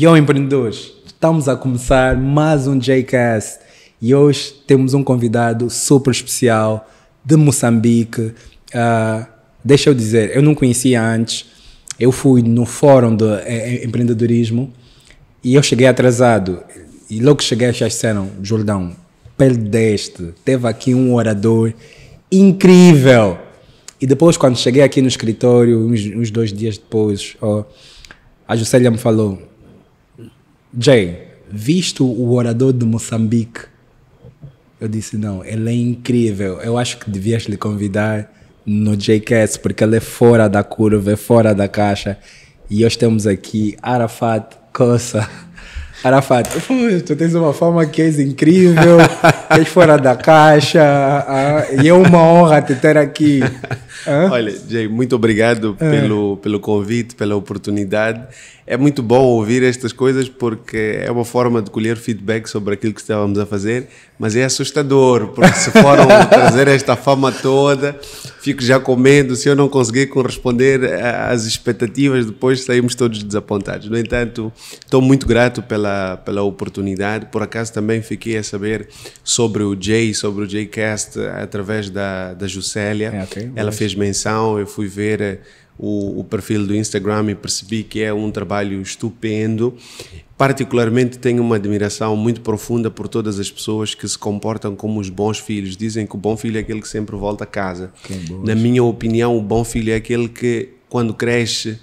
E Yo, empreendedores, estamos a começar mais um JCast e hoje temos um convidado super especial de Moçambique. Uh, deixa eu dizer, eu não conhecia antes, eu fui no fórum de eh, eh, empreendedorismo e eu cheguei atrasado. E logo que cheguei, já disseram: Jordão, perdeste. Teve aqui um orador incrível. E depois, quando cheguei aqui no escritório, uns, uns dois dias depois, oh, a Juscelia me falou: Jay, visto o orador de Moçambique? Eu disse, não, ele é incrível. Eu acho que devias lhe convidar no JKS, porque ele é fora da curva, é fora da caixa. E hoje temos aqui Arafat Kossa. Arafat, tu tens uma fama que és incrível, és fora da caixa, ah, e é uma honra te ter aqui. Ah? Olha, Jay, muito obrigado ah. pelo, pelo convite, pela oportunidade. É muito bom ouvir estas coisas porque é uma forma de colher feedback sobre aquilo que estávamos a fazer, mas é assustador, porque se foram trazer esta fama toda, fico já com medo se eu não conseguir corresponder às expectativas, depois saímos todos desapontados. No entanto, estou muito grato pela pela, pela oportunidade. Por acaso também fiquei a saber sobre o Jay, sobre o Jaycast, através da, da Juscelia. É, okay. Ela fez menção, eu fui ver eh, o, o perfil do Instagram e percebi que é um trabalho estupendo. Particularmente tenho uma admiração muito profunda por todas as pessoas que se comportam como os bons filhos. Dizem que o bom filho é aquele que sempre volta a casa. Na minha opinião, o bom filho é aquele que, quando cresce,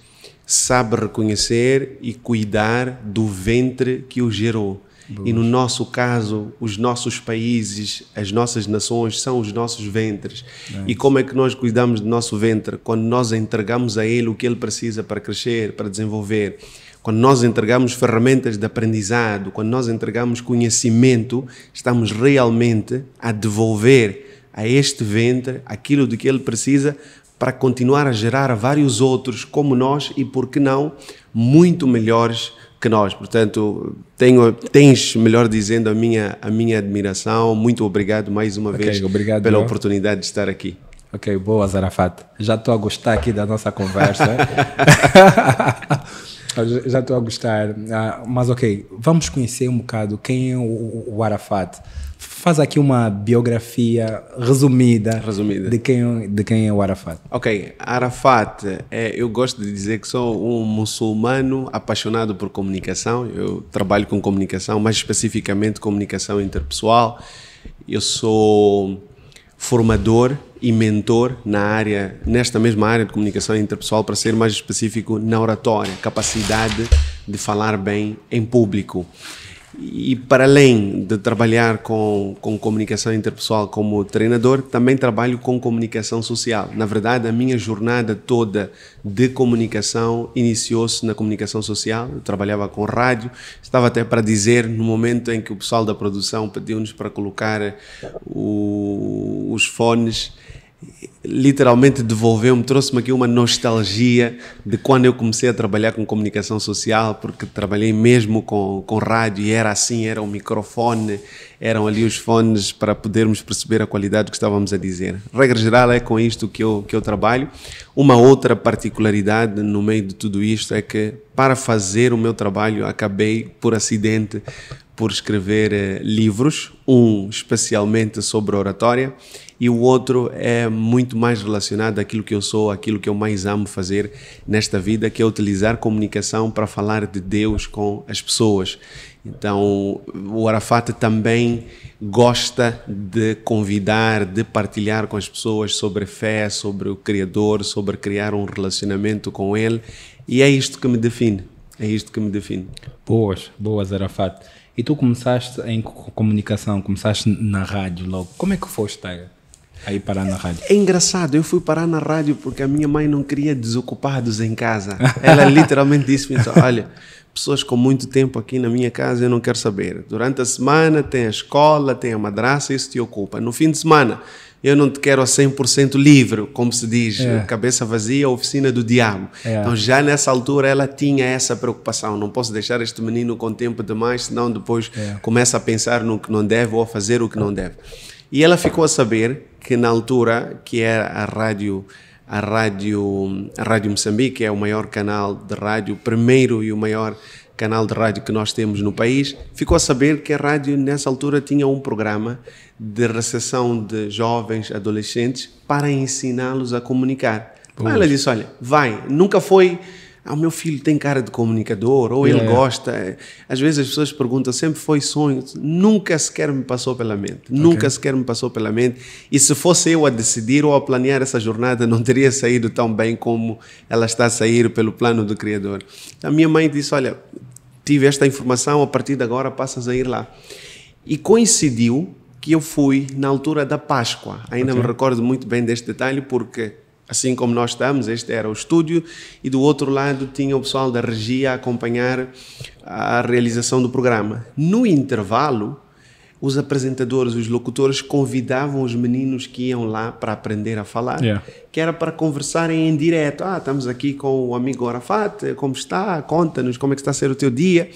sabe reconhecer e cuidar do ventre que o gerou. E no nosso caso, os nossos países, as nossas nações são os nossos ventres. E como é que nós cuidamos do nosso ventre? Quando nós entregamos a ele o que ele precisa para crescer, para desenvolver. Quando nós entregamos ferramentas de aprendizado, quando nós entregamos conhecimento, estamos realmente a devolver a este ventre aquilo de que ele precisa para continuar a gerar vários outros como nós e, por que não, muito melhores que nós. Portanto, tenho, tens, melhor dizendo, a minha, a minha admiração. Muito obrigado mais uma okay, vez obrigado, pela João. oportunidade de estar aqui. Ok, boa, Zarafate. Já estou a gostar aqui da nossa conversa. já estou a gostar. Ah, mas ok, vamos conhecer um bocado quem é o, o Arafat. Faz aqui uma biografia resumida, resumida. De, quem, de quem é o Arafat. Ok, Arafat, é, eu gosto de dizer que sou um muçulmano apaixonado por comunicação. Eu trabalho com comunicação, mais especificamente comunicação interpessoal. Eu sou formador e mentor na área, nesta mesma área de comunicação interpessoal, para ser mais específico, na oratória, capacidade de falar bem em público. E para além de trabalhar com, com comunicação interpessoal como treinador, também trabalho com comunicação social. Na verdade, a minha jornada toda de comunicação iniciou-se na comunicação social. Eu trabalhava com rádio, estava até para dizer, no momento em que o pessoal da produção pediu-nos para colocar o, os fones literalmente devolveu-me, trouxe-me aqui uma nostalgia de quando eu comecei a trabalhar com comunicação social, porque trabalhei mesmo com, com rádio e era assim, era o microfone, eram ali os fones para podermos perceber a qualidade do que estávamos a dizer. Regra geral é com isto que eu, que eu trabalho. Uma outra particularidade no meio de tudo isto é que para fazer o meu trabalho acabei por acidente por escrever eh, livros, um especialmente sobre oratória e o outro é muito mais relacionado àquilo que eu sou, àquilo que eu mais amo fazer nesta vida, que é utilizar comunicação para falar de Deus com as pessoas. Então, o Arafat também gosta de convidar, de partilhar com as pessoas sobre fé, sobre o Criador, sobre criar um relacionamento com Ele. E é isto que me define. É isto que me define. Boas, boas, Arafat. E tu começaste em comunicação, começaste na rádio logo. Como é que foste aí parar na rádio? É, engraçado, eu fui parar na rádio porque a minha mãe não queria desocupados em casa. Ela literalmente disse-me: olha, pessoas com muito tempo aqui na minha casa, eu não quero saber. Durante a semana tem a escola, tem a madraça, isso te ocupa. No fim de semana eu não te quero a 100% livre, como se diz, é. cabeça vazia, oficina do diabo. É. Então, já nessa altura, ela tinha essa preocupação: não posso deixar este menino com tempo demais, senão depois é. começa a pensar no que não deve ou a fazer o que não deve. E ela ficou a saber que, na altura, que era a rádio. A rádio, a rádio Moçambique é o maior canal de rádio, primeiro e o maior canal de rádio que nós temos no país, ficou a saber que a rádio nessa altura tinha um programa de recepção de jovens, adolescentes, para ensiná-los a comunicar. Pois. Ela disse: olha, vai, nunca foi. Ah, meu filho tem cara de comunicador, ou ele é. gosta. Às vezes as pessoas perguntam, sempre foi sonho. Nunca sequer me passou pela mente. Okay. Nunca sequer me passou pela mente. E se fosse eu a decidir ou a planear essa jornada, não teria saído tão bem como ela está a sair pelo plano do Criador. A minha mãe disse: Olha, tive esta informação, a partir de agora passas a ir lá. E coincidiu que eu fui na altura da Páscoa. Ainda okay. me recordo muito bem deste detalhe, porque assim como nós estamos, este era o estúdio, e do outro lado tinha o pessoal da regia a acompanhar a realização do programa. No intervalo, os apresentadores, os locutores convidavam os meninos que iam lá para aprender a falar, yeah. que era para conversarem em direto. Ah, estamos aqui com o amigo Arafat, como está? Conta-nos como é que está a ser o teu dia.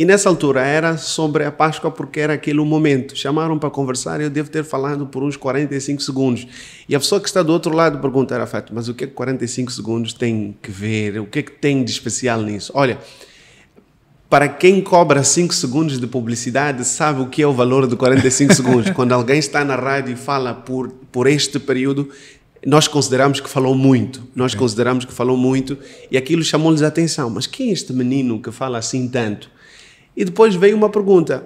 E nessa altura era sobre a Páscoa porque era aquele momento. Chamaram para conversar e eu devo ter falado por uns 45 segundos. E a pessoa que está do outro lado pergunta, Arafat, mas o que é que 45 segundos tem que ver? O que é que tem de especial nisso? Olha, para quem cobra 5 segundos de publicidade, sabe o que é o valor de 45 segundos. Quando alguém está na rádio e fala por, por este período, nós consideramos que falou muito, nós é. consideramos que falou muito e aquilo chamou-lhes a atenção. Mas quem é este menino que fala assim tanto? E depois veio uma pergunta.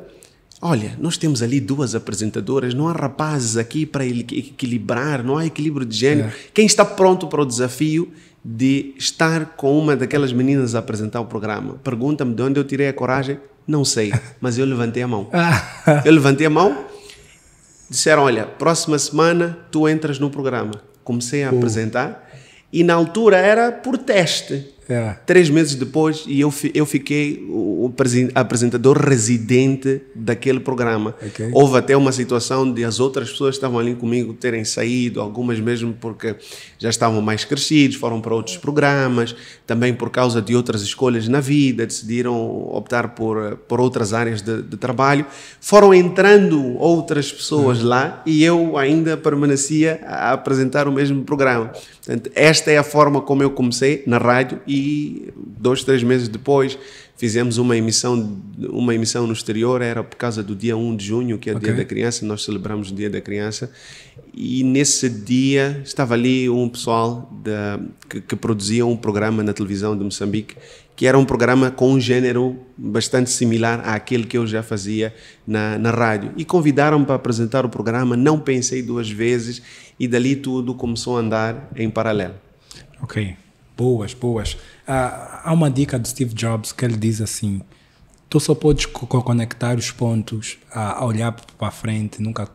Olha, nós temos ali duas apresentadoras, não há rapazes aqui para equilibrar, não há equilíbrio de gênero. É. Quem está pronto para o desafio de estar com uma daquelas meninas a apresentar o programa? Pergunta-me de onde eu tirei a coragem. Não sei, mas eu levantei a mão. Eu levantei a mão, disseram: Olha, próxima semana tu entras no programa. Comecei a uh. apresentar e na altura era por teste. É. Três meses depois, e eu, eu fiquei o apresentador residente daquele programa. Okay. Houve até uma situação de as outras pessoas que estavam ali comigo terem saído, algumas mesmo porque já estavam mais crescidos, foram para outros programas, também por causa de outras escolhas na vida, decidiram optar por, por outras áreas de, de trabalho. Foram entrando outras pessoas uhum. lá e eu ainda permanecia a apresentar o mesmo programa. Portanto, esta é a forma como eu comecei na rádio e dois, três meses depois fizemos uma emissão, uma emissão no exterior, era por causa do dia 1 de junho, que é o okay. Dia da Criança, nós celebramos o Dia da Criança, e nesse dia estava ali um pessoal da, que, que produzia um programa na televisão de Moçambique, que era um programa com um gênero bastante similar àquele que eu já fazia na, na rádio. E convidaram-me para apresentar o programa, não pensei duas vezes, e dali tudo começou a andar em paralelo. Ok. Boas, boas. Ah, há uma dica do Steve Jobs que ele diz assim: tu só podes conectar os pontos a olhar para frente, nunca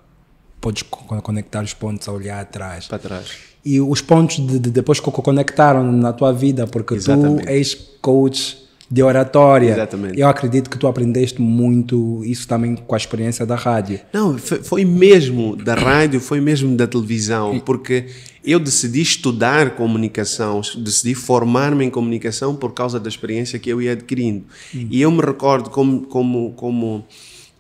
podes conectar os pontos a olhar atrás. Para trás. E os pontos de, de depois conectaram na tua vida, porque Exatamente. tu és coach de oratória. Exatamente. Eu acredito que tu aprendeste muito isso também com a experiência da rádio. Não, foi, foi mesmo da rádio, foi mesmo da televisão, porque eu decidi estudar comunicação, decidi formar-me em comunicação por causa da experiência que eu ia adquirindo. Uhum. E eu me recordo como, como, como,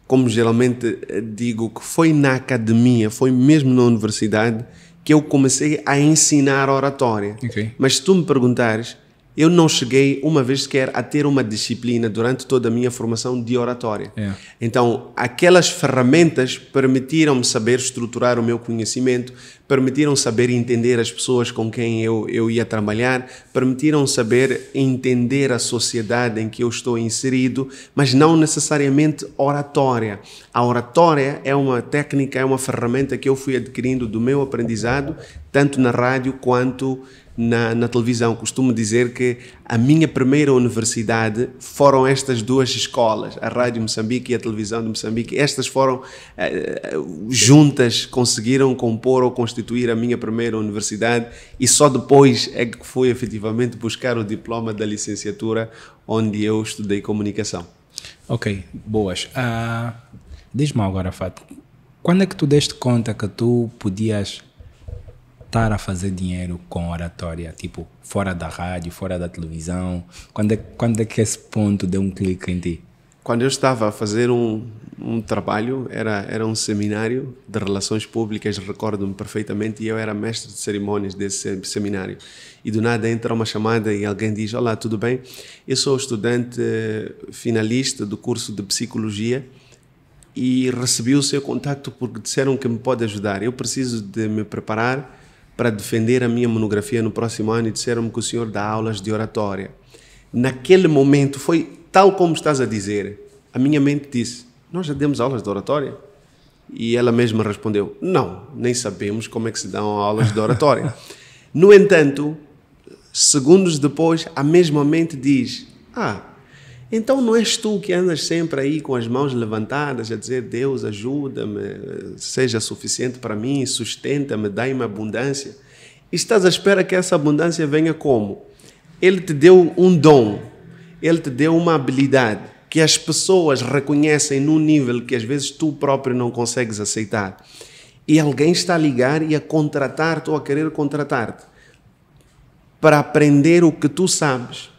como geralmente eh, digo, que foi na academia, foi mesmo na universidade, que eu comecei a ensinar oratória. Okay. Mas se tu me perguntares, eu não cheguei uma vez sequer a ter uma disciplina durante toda a minha formação de oratória. É. Então, aquelas ferramentas permitiram-me saber estruturar o meu conhecimento, permitiram saber entender as pessoas com quem eu, eu ia trabalhar, permitiram saber entender a sociedade em que eu estou inserido, mas não necessariamente oratória. A oratória é uma técnica, é uma ferramenta que eu fui adquirindo do meu aprendizado, tanto na rádio quanto na, na, televisão. Costumo dizer que a minha primeira universidade foram estas duas escolas, a Rádio Moçambique e a Televisão de Moçambique. Estas foram, eh, eh, juntas, conseguiram compor ou constituir a minha primeira universidade e só depois é que fui efetivamente buscar o diploma da licenciatura onde eu estudei comunicação. Ok, boas. Uh, Diz-me agora, Fato, quando é que tu deste conta que tu podias voltar a fazer dinheiro com oratória, tipo, fora da rádio, fora da televisão? Quando é, quando é que esse ponto deu um clique em ti? Quando eu estava a fazer um, um trabalho, era, era um seminário de relações públicas, recordo-me perfeitamente, e eu era mestre de cerimônias desse seminário. E do nada entra uma chamada e alguém diz: Olá, tudo bem? Eu sou estudante eh, finalista do curso de psicologia e recebi o seu contacto porque disseram que me pode ajudar. Eu preciso de me preparar para defender a minha monografia no próximo ano e disseram-me que o senhor dá aulas de oratória. Naquele momento, foi tal como estás a dizer, a minha mente disse: Nós já demos aulas de oratória? E ela mesma respondeu: Não, nem sabemos como é que se dão aulas de oratória. no entanto, segundos depois, a mesma mente diz: Ah, então não és tu que andas sempre aí com as mãos levantadas a dizer: Deus, ajuda-me, seja suficiente para mim, sustenta-me, dá-me abundância. E estás à espera que essa abundância venha como? Ele te deu um dom, ele te deu uma habilidade que as pessoas reconhecem num nível que às vezes tu próprio não consegues aceitar. E alguém está a ligar e a contratar-te ou a querer contratar-te para aprender o que tu sabes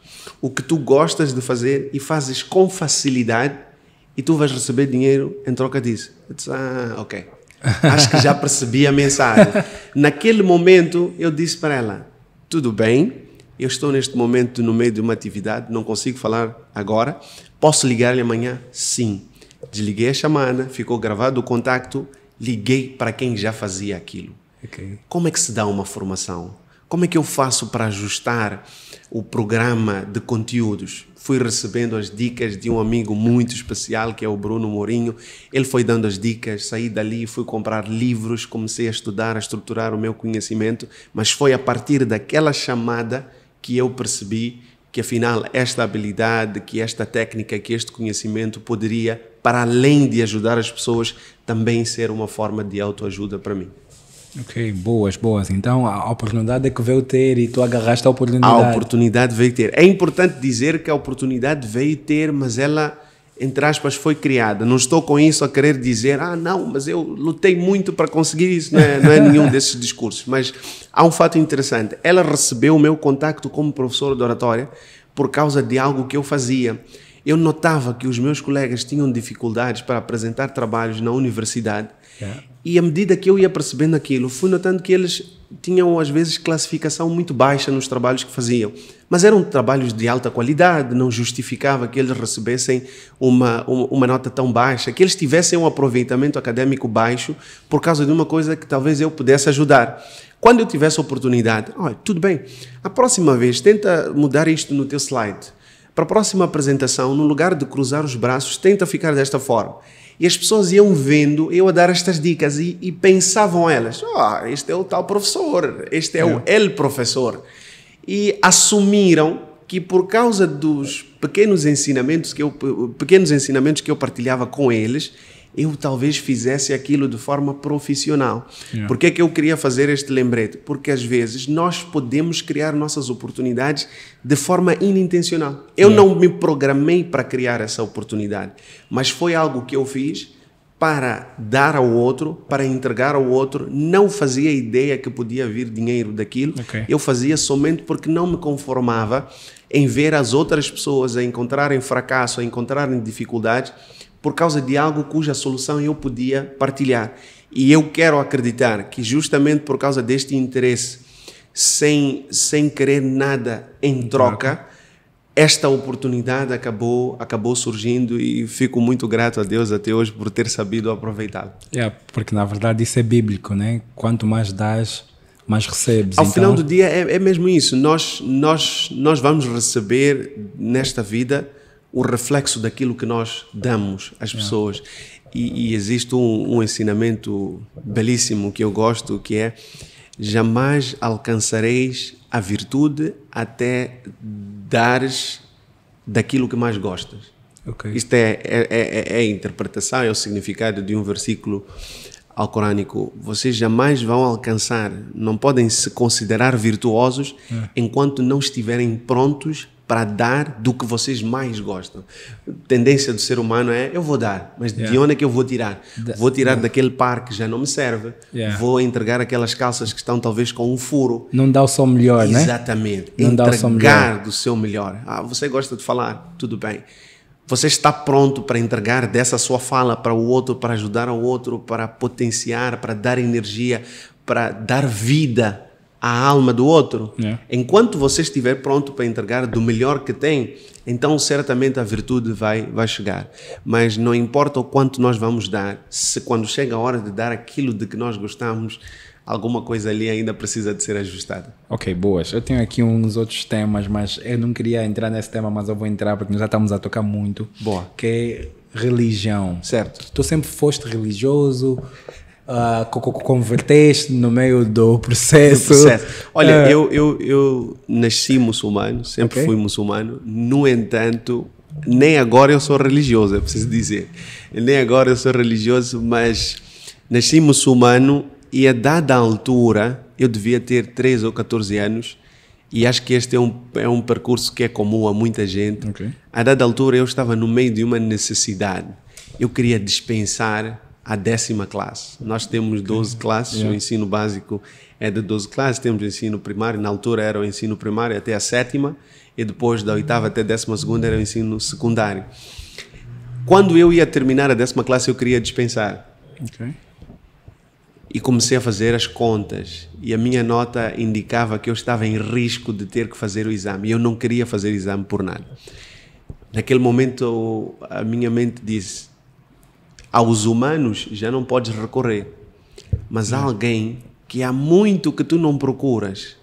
o que tu gostas de fazer e fazes com facilidade e tu vais receber dinheiro em troca disso. Eu disse, ah, ok. Acho que já percebi a mensagem. Naquele momento, eu disse para ela: tudo bem, eu estou neste momento no meio de uma atividade, não consigo falar agora. Posso ligar-lhe amanhã? Sim. Desliguei a chamada, ficou gravado o contacto, liguei para quem já fazia aquilo. Okay. Como é que se dá uma formação? Como é que eu faço para ajustar? o programa de conteúdos. Fui recebendo as dicas de um amigo muito especial, que é o Bruno Mourinho. Ele foi dando as dicas, saí dali, fui comprar livros, comecei a estudar, a estruturar o meu conhecimento, mas foi a partir daquela chamada que eu percebi que afinal esta habilidade, que esta técnica, que este conhecimento poderia, para além de ajudar as pessoas, também ser uma forma de autoajuda para mim. Ok, boas, boas. Então a oportunidade é que veio ter e tu agarraste a oportunidade. A oportunidade veio ter. É importante dizer que a oportunidade veio ter, mas ela, entre aspas, foi criada. Não estou com isso a querer dizer, ah, não, mas eu lutei muito para conseguir isso. Não é, não é nenhum desses discursos. Mas há um fato interessante. Ela recebeu o meu contacto como professor de oratória por causa de algo que eu fazia. Eu notava que os meus colegas tinham dificuldades para apresentar trabalhos na universidade. Yeah. É. E à medida que eu ia percebendo aquilo, fui notando que eles tinham às vezes classificação muito baixa nos trabalhos que faziam, mas eram trabalhos de alta qualidade, não justificava que eles recebessem uma, uma, uma, nota tão baixa, que eles tivessem um aproveitamento acadêmico baixo por causa de uma coisa que talvez eu pudesse ajudar. Quando eu tivesse oportunidade, olha, tudo bem, a próxima vez tenta mudar isto no teu slide. Para a próxima apresentação, no lugar de cruzar os braços, tenta ficar desta forma. E as pessoas iam vendo eu a dar estas dicas e, e pensavam elas: oh, este é o tal professor, este é, é. o el professor. E assumiram que por causa dos pequenos ensinamentos que eu, pequenos ensinamentos que eu partilhava com eles, eu talvez fizesse aquilo de forma profissional. Yeah. Por que é que eu queria fazer este lembrete? Porque às vezes nós podemos criar nossas oportunidades de forma inintencional. Eu yeah. não me programei para criar essa oportunidade, mas foi algo que eu fiz para dar ao outro, para entregar ao outro. Não fazia ideia que podia vir dinheiro daquilo. Okay. Eu fazia somente porque não me conformava em ver as outras pessoas a encontrarem fracasso, a encontrarem dificuldades por causa de algo cuja solução eu podia partilhar. E eu quero acreditar que, justamente por causa deste interesse, sem, sem querer nada em troca, esta oportunidade acabou, acabou surgindo e fico muito grato a Deus até hoje por ter sabido aproveitá-la. É, porque na verdade isso é bíblico, né? Quanto mais dás, mais recebes. Ao então... final do dia é, é mesmo isso. Nós, nós, nós vamos receber nesta vida o reflexo daquilo que nós damos às é. pessoas. E, e existe um, um ensinamento belíssimo que eu gosto, que é jamais alcançareis a virtude até dares daquilo que mais gostas. Okay. Isto é, é, é, é, é a interpretação, é o significado de um versículo alcorânico. Vocês jamais vão alcançar, não podem se considerar virtuosos é. enquanto não estiverem prontos para dar do que vocês mais gostam. A tendência do ser humano é eu vou dar, mas yeah. de onde é que eu vou tirar? vou tirar yeah. daquele par que já não me serve. Yeah. Vou entregar aquelas calças que estão talvez com um furo. Não dá o seu melhor, Exatamente. né? Exatamente. Não entregar dá o seu melhor. do seu melhor. Ah, você gosta de falar, tudo bem. Você está pronto para entregar dessa sua fala para o outro, para ajudar o outro, para potenciar, para dar energia, para dar vida a alma do outro. Yeah. É. Enquanto você estiver pronto para entregar do melhor que tem, então certamente a virtude vai, vai chegar. Mas não importa o quanto nós vamos dar, se quando chega a hora de dar aquilo de que nós gostamos, alguma coisa ali ainda precisa de ser ajustada. Ok, boas. Eu tenho aqui uns outros temas, mas eu não queria entrar nesse tema, mas eu vou entrar porque nós já estamos a tocar muito. Boa. Que é religião. Certo. Tu sempre foste religioso, uh, converteste no meio do processo? Do processo. Olha, uh. eu, eu, eu nasci muçulmano, sempre okay. fui muçulmano, no entanto, nem agora eu sou religioso, é preciso dizer. Nem agora eu sou religioso, mas nasci muçulmano e a dada altura, eu devia ter 13 ou 14 anos, e acho que este é um, é um percurso que é comum a muita gente. Okay. A dada altura eu estava no meio de uma necessidade. Eu queria dispensar à décima classe. Nós temos 12 classes, yeah. o ensino básico é de 12 classes, temos o ensino primário, na altura era o ensino primário até a sétima, e depois da oitava até a décima segunda era o ensino secundário. Quando eu ia terminar a décima classe, eu queria dispensar. Okay. E comecei a fazer as contas, e a minha nota indicava que eu estava em risco de ter que fazer o exame, e eu não queria fazer exame por nada. Naquele momento, a minha mente disse: aos humanos já não podes recorrer. Mas há alguém que há muito que tu não procuras.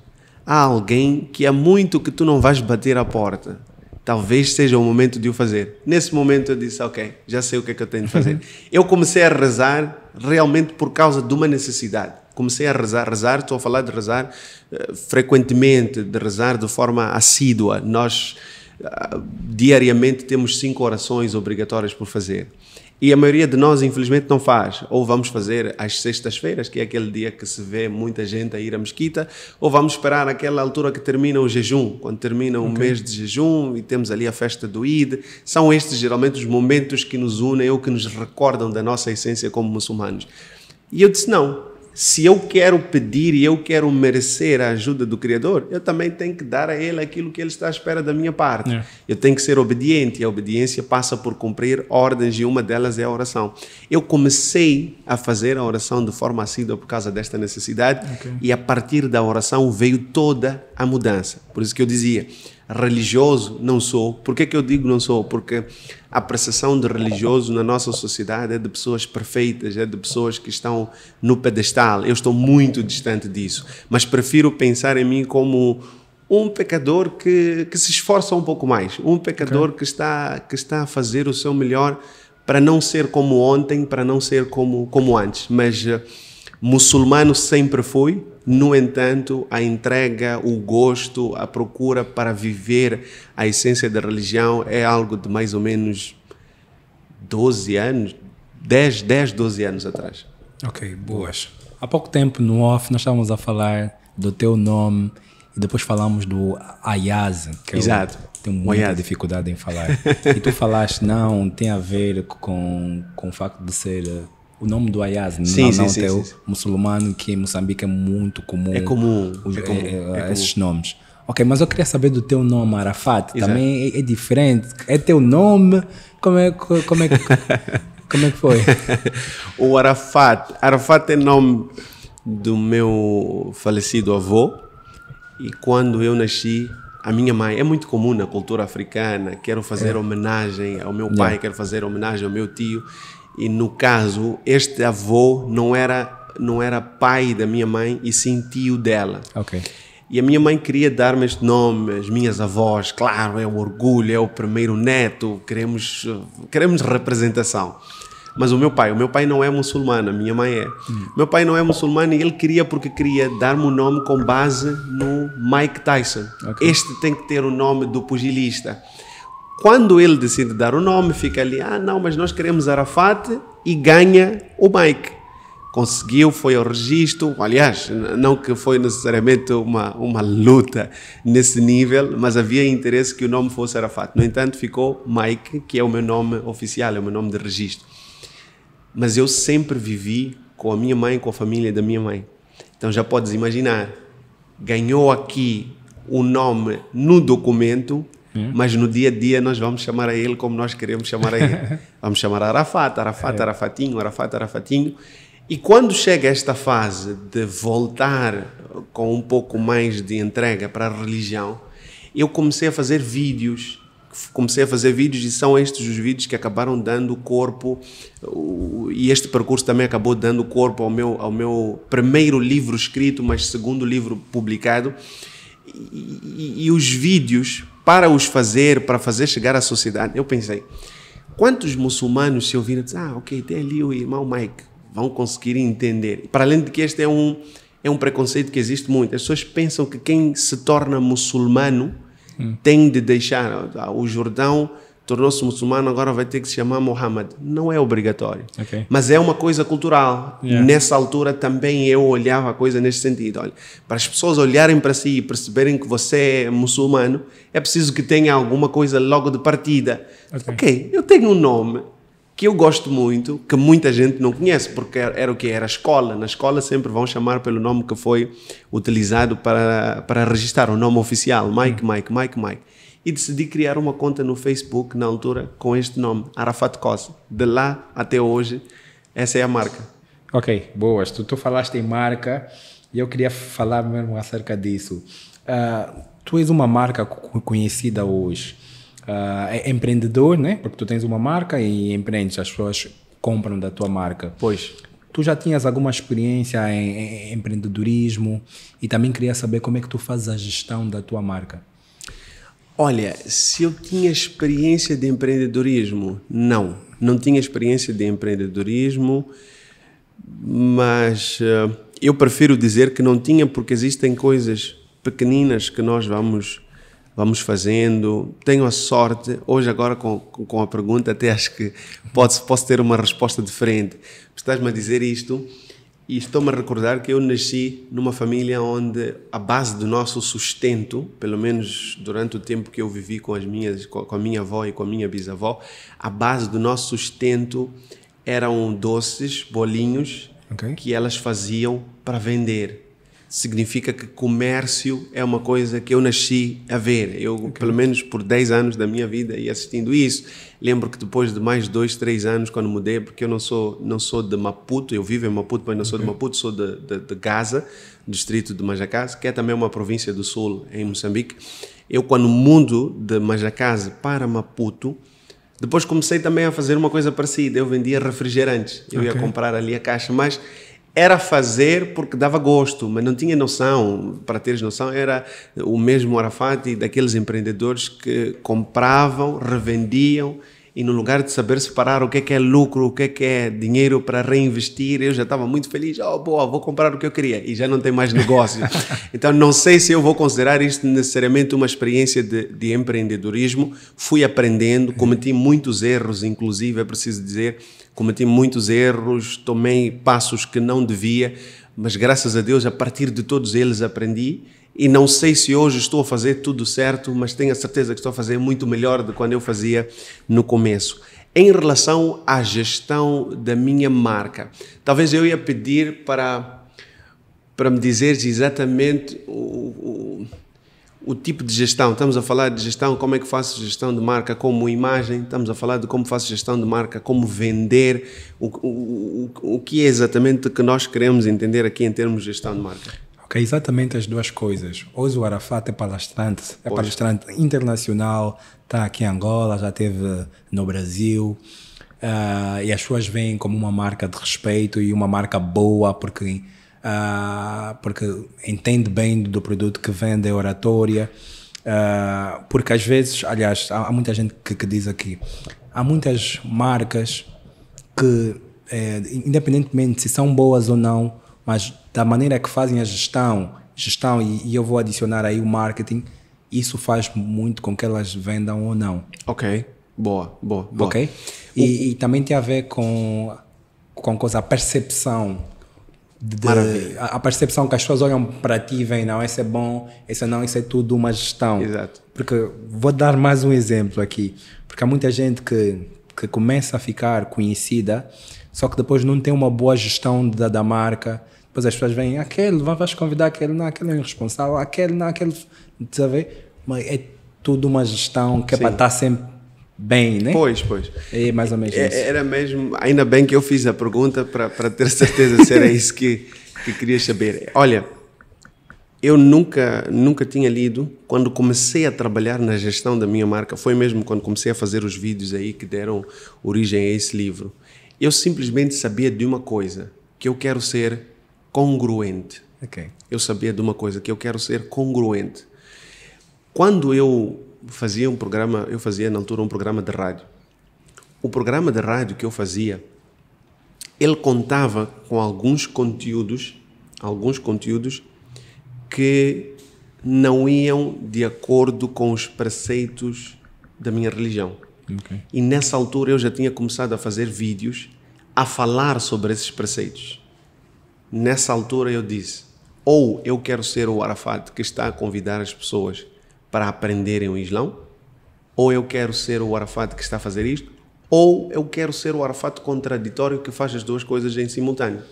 Há alguém que há muito que tu não vais bater à porta. Talvez seja o momento de o fazer. Nesse momento eu disse, ok, já sei o que é que eu tenho de fazer. Uhum. eu comecei a rezar realmente por causa de uma necessidade. Comecei a rezar, rezar, estou a falar de rezar uh, frequentemente, de rezar de forma assídua. Nós uh, diariamente temos cinco orações obrigatórias por fazer. E a maioria de nós, infelizmente, não faz. Ou vamos fazer às sextas-feiras, que é aquele dia que se vê muita gente a ir à mesquita, ou vamos esperar aquela altura que termina o jejum, quando termina o okay. mês de jejum e temos ali a festa do Eid. São estes, geralmente, os momentos que nos unem ou que nos recordam da nossa essência como muçulmanos. E eu disse: não, se eu quero pedir e eu quero merecer a ajuda do Criador, eu também tenho que dar a Ele aquilo que Ele está à espera da minha parte. É. Eu tenho que ser obediente e a obediência passa por cumprir ordens e uma delas é a oração. Eu comecei a fazer a oração de forma assídua por causa desta necessidade okay. e a partir da oração veio toda a mudança. Por isso que eu dizia, religioso não sou. Por que, que eu digo não sou? Porque a percepção de religioso na nossa sociedade é de pessoas perfeitas, é de pessoas que estão no pedestal. Eu estou muito distante disso, mas prefiro pensar em mim como um pecador que, que se esforça um pouco mais, um pecador okay. que, está, que está a fazer o seu melhor para não ser como ontem, para não ser como, como antes. Mas eh, Muçulmano sempre foi, no entanto, a entrega, o gosto, a procura para viver a essência da religião é algo de mais ou menos 12 anos, 10, 10 12 anos atrás. Ok, boas. Há pouco tempo no off nós estávamos a falar do teu nome e depois falamos do Ayaz, que eu Exato. tenho muita Ayaz. dificuldade em falar. e tu falaste, não, tem a ver com, com o facto de ser o nome do Ayaz, sim, não, sim, não sim, teu, sim, muçulmano, que em Moçambique é muito comum. É comum, os, é é, é, é comum. esses nomes. Ok, mas eu queria saber do teu nome, Arafat. Exato. Também é, é, diferente. É teu nome? Como é, como é, como é que foi? o Arafat. Arafat é nome do meu falecido avô. E quando eu nasci, a minha mãe, é muito comum na cultura africana, quero fazer é. homenagem ao meu pai, quero fazer homenagem ao meu tio. E no caso, este avô não era não era pai da minha mãe e sim tio dela. Ok. E a minha mãe queria dar-me este nome, as minhas avós, claro, é o orgulho, é o primeiro neto, queremos, queremos representação. Mas o meu pai, o meu pai não é muçulmano, a minha mãe é. Hum. Meu pai não é muçulmano e ele queria porque queria dar-me o um nome com base no Mike Tyson. Okay. Este tem que ter o nome do pugilista. Quando ele decide dar o nome, fica ali, ah, não, mas nós queremos Arafat e ganha o Mike. Conseguiu, foi ao registro, aliás, não que foi necessariamente uma, uma luta nesse nível, mas havia interesse que o nome fosse Arafat. No entanto, ficou Mike, que é o meu nome oficial, é o meu nome de registro. Mas eu sempre vivi com a minha mãe, com a família da minha mãe. Então já podes imaginar, ganhou aqui o nome no documento Hum? mas no dia a dia nós vamos chamar a ele como nós queremos chamar a ele. vamos chamar Arafat, Arafat, é. Arafatinho, Arafat, Arafatinho. E quando chega esta fase de voltar com um pouco mais de entrega para a religião, eu comecei a fazer vídeos. Comecei a fazer vídeos e são estes os vídeos que acabaram dando corpo, e este percurso também acabou dando corpo ao meu, ao meu primeiro livro escrito, mas segundo livro publicado. E, e, e os vídeos para os fazer, para fazer chegar à sociedade. Eu pensei, quantos muçulmanos se ouviram dizer, ah, ok, tem ali o irmão Mike, vão conseguir entender. Para além de que este é um, é um preconceito que existe muito, as pessoas pensam que quem se torna muçulmano hum. tem de deixar ah, o Jordão tornou-se muçulmano, agora vai ter que se chamar Muhammad. Não é obrigatório. Okay. Mas é uma coisa cultural. Yeah. Nessa altura também eu olhava a coisa nesse sentido. Olha, para as pessoas olharem para si e perceberem que você é muçulmano, é preciso que tenha alguma coisa logo de partida. Ok, okay eu tenho um nome que eu gosto muito, que muita gente não conhece, porque era o que era a escola. Na escola sempre vão chamar pelo nome que foi utilizado para, para registrar o nome oficial, Mike, hum. Mike, Mike, Mike e decidi criar uma conta no Facebook na altura com este nome, Arafat Cos. De lá até hoje, essa é a marca. Ok, boas. Tu, tu falaste em marca e eu queria falar mesmo acerca disso. Uh, tu és uma marca conhecida hoje. Uh, é empreendedor, né? Porque tu tens uma marca e empreendes, as pessoas compram da tua marca. Pois. Tu já tinhas alguma experiência em, em empreendedorismo e também queria saber como é que tu fazes a gestão da tua marca. Olha, se eu tinha experiência de empreendedorismo, não, não tinha experiência de empreendedorismo, mas uh, eu prefiro dizer que não tinha porque existem coisas pequeninas que nós vamos vamos fazendo. Tenho a sorte, hoje agora com, com a pergunta, até acho que posso, posso ter uma resposta diferente. Estás-me a dizer isto e estou-me a recordar que eu nasci numa família onde a base do nosso sustento, pelo menos durante o tempo que eu vivi com, as minhas, com a minha avó e com a minha bisavó, a base do nosso sustento eram doces, bolinhos okay. que elas faziam para vender significa que comércio é uma coisa que eu nasci a ver. Eu, okay. pelo menos por 10 anos da minha vida, ia assistindo isso. Lembro que depois de mais 2, 3 anos, quando mudei, porque eu não sou, não sou de Maputo, eu vivo em Maputo, mas não okay. sou de Maputo, sou de, de, de Gaza, distrito de Majacás, que é também uma província do sul em Moçambique. Eu, quando mudo de Majacás para Maputo, depois comecei também a fazer uma coisa parecida. Eu vendia refrigerantes. Eu okay. ia comprar ali a caixa, mas era fazer porque dava gosto, mas não tinha noção. Para teres noção, era o mesmo Arafati daqueles empreendedores que compravam, revendiam e no lugar de saber separar o que é que é lucro, o que é que é dinheiro para reinvestir, eu já estava muito feliz, oh, boa, vou comprar o que eu queria e já não tem mais negócio. então não sei se eu vou considerar isto necessariamente uma experiência de, de empreendedorismo. Fui aprendendo, cometi muitos erros, inclusive, é preciso dizer, cometi muitos erros, tomei passos que não devia, mas graças a Deus, a partir de todos eles aprendi. E não sei se hoje estou a fazer tudo certo, mas tenho a certeza que estou a fazer muito melhor do que quando eu fazia no começo. Em relação à gestão da minha marca, talvez eu ia pedir para, para me dizeres exatamente o, o o tipo de gestão. Estamos a falar de gestão, como é que faço gestão de marca como imagem, estamos a falar de como faço gestão de marca, como vender, o, o, o, o que é exatamente que nós queremos entender aqui em termos de gestão de marca. Ok, exatamente as duas coisas. Hoje o Arafat é palestrante, é pois. palestrante internacional, está aqui em Angola, já esteve no Brasil. Uh, e as pessoas veem como uma marca de respeito e uma marca boa, porque uh, porque entende bem do produto que vende, é oratória. Uh, porque às vezes, aliás, há, há muita gente que, que, diz aqui, há muitas marcas que, é, independentemente se são boas ou não, mas da maneira que fazem a gestão, gestão e, e eu vou adicionar aí o marketing, isso faz muito com que elas vendam ou não. Ok, boa, boa, boa. Ok? E, o... e também tem a ver com, com coisa, a percepção de, a, a, percepção que as pessoas olham para ti vem, não, esse é bom, esse é não, isso é tudo uma gestão. Exato. Porque vou dar mais um exemplo aqui, porque há muita gente que, que começa a ficar conhecida, só que depois não tem uma boa gestão da, da marca. Depois as pessoas vêm, aquele, vais convidar aquele, não, aquele é irresponsável, aquele, não, aquele. Sabe? Mas é tudo uma gestão que é para estar sempre bem, né? Pois, pois. É mais ou menos é, isso. Era mesmo, ainda bem que eu fiz a pergunta para ter certeza se era isso que, que queria saber. Olha, eu nunca, nunca tinha lido. Quando comecei a trabalhar na gestão da minha marca, foi mesmo quando comecei a fazer os vídeos aí que deram origem a esse livro. Eu simplesmente sabia de uma coisa, que eu quero ser congruente. Okay. Eu sabia de uma coisa, que eu quero ser congruente. Quando eu fazia um programa, eu fazia na altura um programa de rádio. O programa de rádio que eu fazia, ele contava com alguns conteúdos, alguns conteúdos que não iam de acordo com os preceitos da minha religião. Okay. E nessa altura eu já tinha começado a fazer vídeos a falar sobre esses preceitos. Nessa altura eu disse: ou eu quero ser o Arafat que está a convidar as pessoas para aprenderem o Islão, ou eu quero ser o Arafat que está a fazer isto, ou eu quero ser o Arafat contraditório que faz as duas coisas em simultâneo.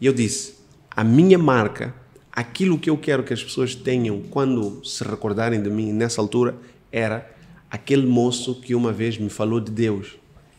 E eu disse: a minha marca, aquilo que eu quero que as pessoas tenham quando se recordarem de mim nessa altura, era aquele moço que uma vez me falou de Deus.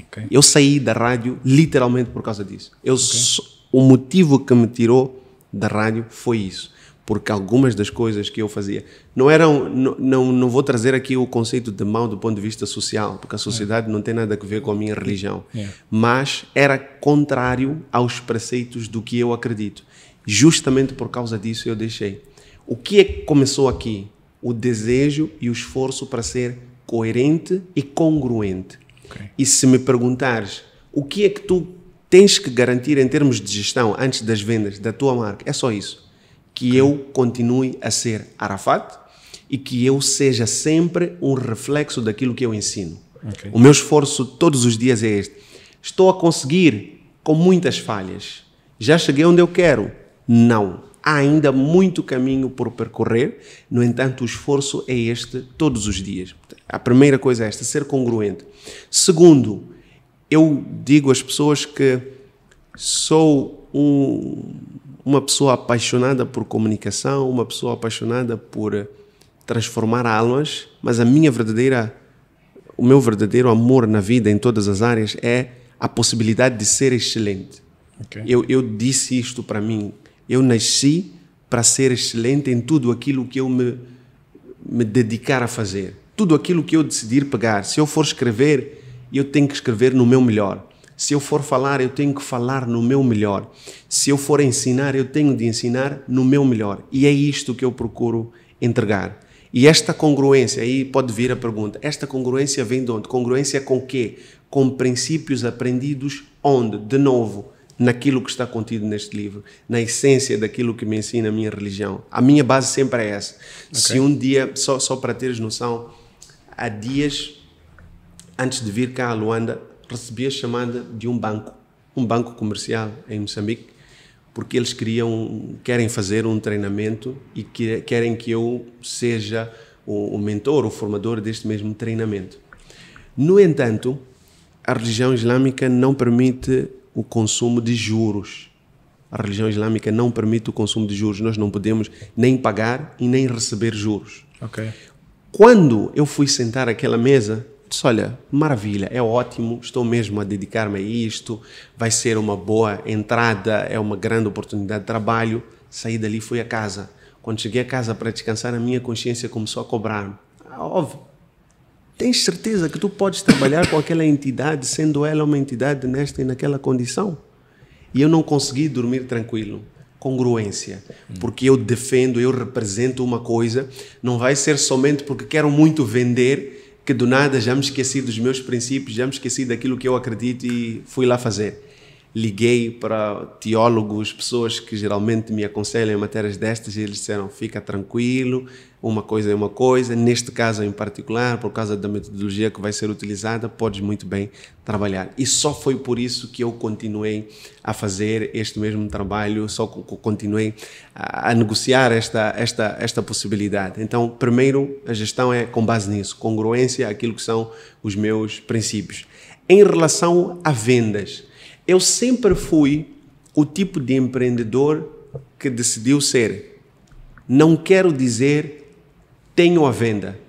Okay. Eu saí da rádio literalmente por causa disso. Eu, okay. O motivo que me tirou da rádio foi isso porque algumas das coisas que eu fazia não eram não, não, não, vou trazer aqui o conceito de mal do ponto de vista social porque a sociedade é. não tem nada a ver com a minha religião é. mas era contrário aos preceitos do que eu acredito justamente por causa disso eu deixei o que é que começou aqui o desejo e o esforço para ser coerente e congruente okay. e se me perguntares o que é que tu tens que garantir em termos de gestão antes das vendas da tua marca é só isso que eu continue a ser Arafat e que eu seja sempre um reflexo daquilo que eu ensino. Okay. O meu esforço todos os dias é este. Estou a conseguir com muitas falhas. Já cheguei onde eu quero? Não. Há ainda muito caminho por percorrer, no entanto, o esforço é este todos os dias. A primeira coisa é esta, ser congruente. Segundo, eu digo às pessoas que sou um, uma pessoa apaixonada por comunicação, uma pessoa apaixonada por eh, transformar almas, mas a minha verdadeira o meu verdadeiro amor na vida em todas as áreas é a possibilidade de ser excelente. Okay. Eu, eu disse isto para mim. Eu nasci para ser excelente em tudo aquilo que eu me, me dedicar a fazer. Tudo aquilo que eu decidir pegar. Se eu for escrever, eu tenho que escrever no meu melhor. Se eu for falar, eu tenho que falar no meu melhor. Se eu for ensinar, eu tenho de ensinar no meu melhor. E é isto que eu procuro entregar. E esta congruência, aí pode vir a pergunta: esta congruência vem de onde? Congruência com quê? Com princípios aprendidos onde? De novo, naquilo que está contido neste livro, na essência daquilo que me ensina a minha religião. A minha base sempre é essa. Okay. Se um dia, só, só para teres noção, há dias antes de vir cá a Luanda, recebia chamada de um banco, um banco comercial em Moçambique, porque eles queriam, querem fazer um treinamento e que, querem que eu seja o, o mentor, o formador deste mesmo treinamento. No entanto, a religião islâmica não permite o consumo de juros. A religião islâmica não permite o consumo de juros. Nós não podemos nem pagar e nem receber juros. Quando eu fui sentar àquela mesa, disse: Olha, maravilha, é ótimo, estou mesmo a dedicar-me a isto, vai ser uma boa entrada, é uma grande oportunidade de trabalho. Saí dali fui a casa. Quando cheguei a casa para descansar, a minha consciência começou a cobrar. Ah, óbvio, tens certeza que tu podes trabalhar com aquela entidade, sendo ela uma entidade nesta e naquela condição? E eu não consegui dormir tranquilo congruência, porque eu defendo, eu represento uma coisa, não vai ser somente porque quero muito vender que do nada já me esqueci dos meus princípios, já me esqueci daquilo que eu acredito e fui lá fazer liguei para teólogos, pessoas que geralmente me aconselham em matérias destas, e eles disseram: fica tranquilo, uma coisa é uma coisa. Neste caso em particular, por causa da metodologia que vai ser utilizada, podes muito bem trabalhar. E só foi por isso que eu continuei a fazer este mesmo trabalho, só continuei a, negociar esta, esta, esta possibilidade. Então, primeiro, a gestão é com base nisso, congruência àquilo que são os meus princípios. Em relação a vendas, eu sempre fui o tipo de empreendedor que decidiu ser. Não quero dizer tenho a venda.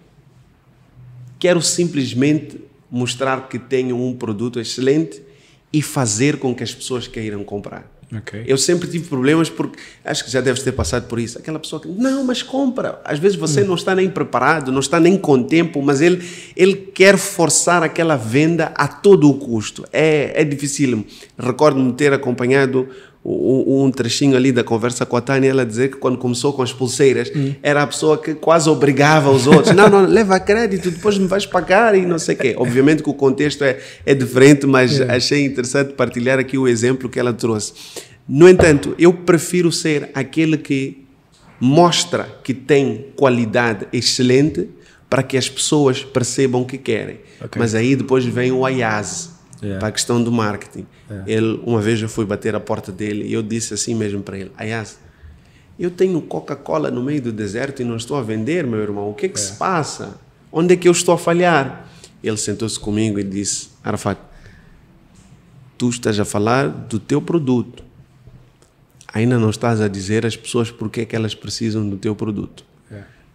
Quero simplesmente mostrar que tenho um produto excelente e fazer com que as pessoas queiram comprar. Okay. Eu sempre tive problemas porque acho que já deves ter passado por isso. Aquela pessoa que não, mas compra. Às vezes você hum. não está nem preparado, não está nem com tempo, mas ele ele quer forçar aquela venda a todo o custo. É é dificílimo. Recordo-me ter acompanhado um, um trechinho ali da conversa com a Tânia, ela dizer que quando começou com as pulseiras, hum. era a pessoa que quase obrigava os outros. não, não, leva crédito, depois me vais pagar e não sei o quê. Obviamente que o contexto é, é diferente, mas é. achei interessante partilhar aqui o exemplo que ela trouxe. No entanto, eu prefiro ser aquele que mostra que tem qualidade excelente para que as pessoas percebam que querem. Okay. Mas aí depois vem o ayaz yeah. para a questão do marketing. Yeah. Ele, uma vez eu fui bater a porta dele e eu disse assim mesmo para ele: Ayaz, eu tenho Coca-Cola no meio do deserto e não estou a vender, meu irmão. O que é que se passa? Onde é que eu estou a falhar? Ele sentou-se comigo e disse: Arafat, tu estás a falar do teu produto. Ainda não estás a dizer às pessoas porque é que elas precisam do teu produto.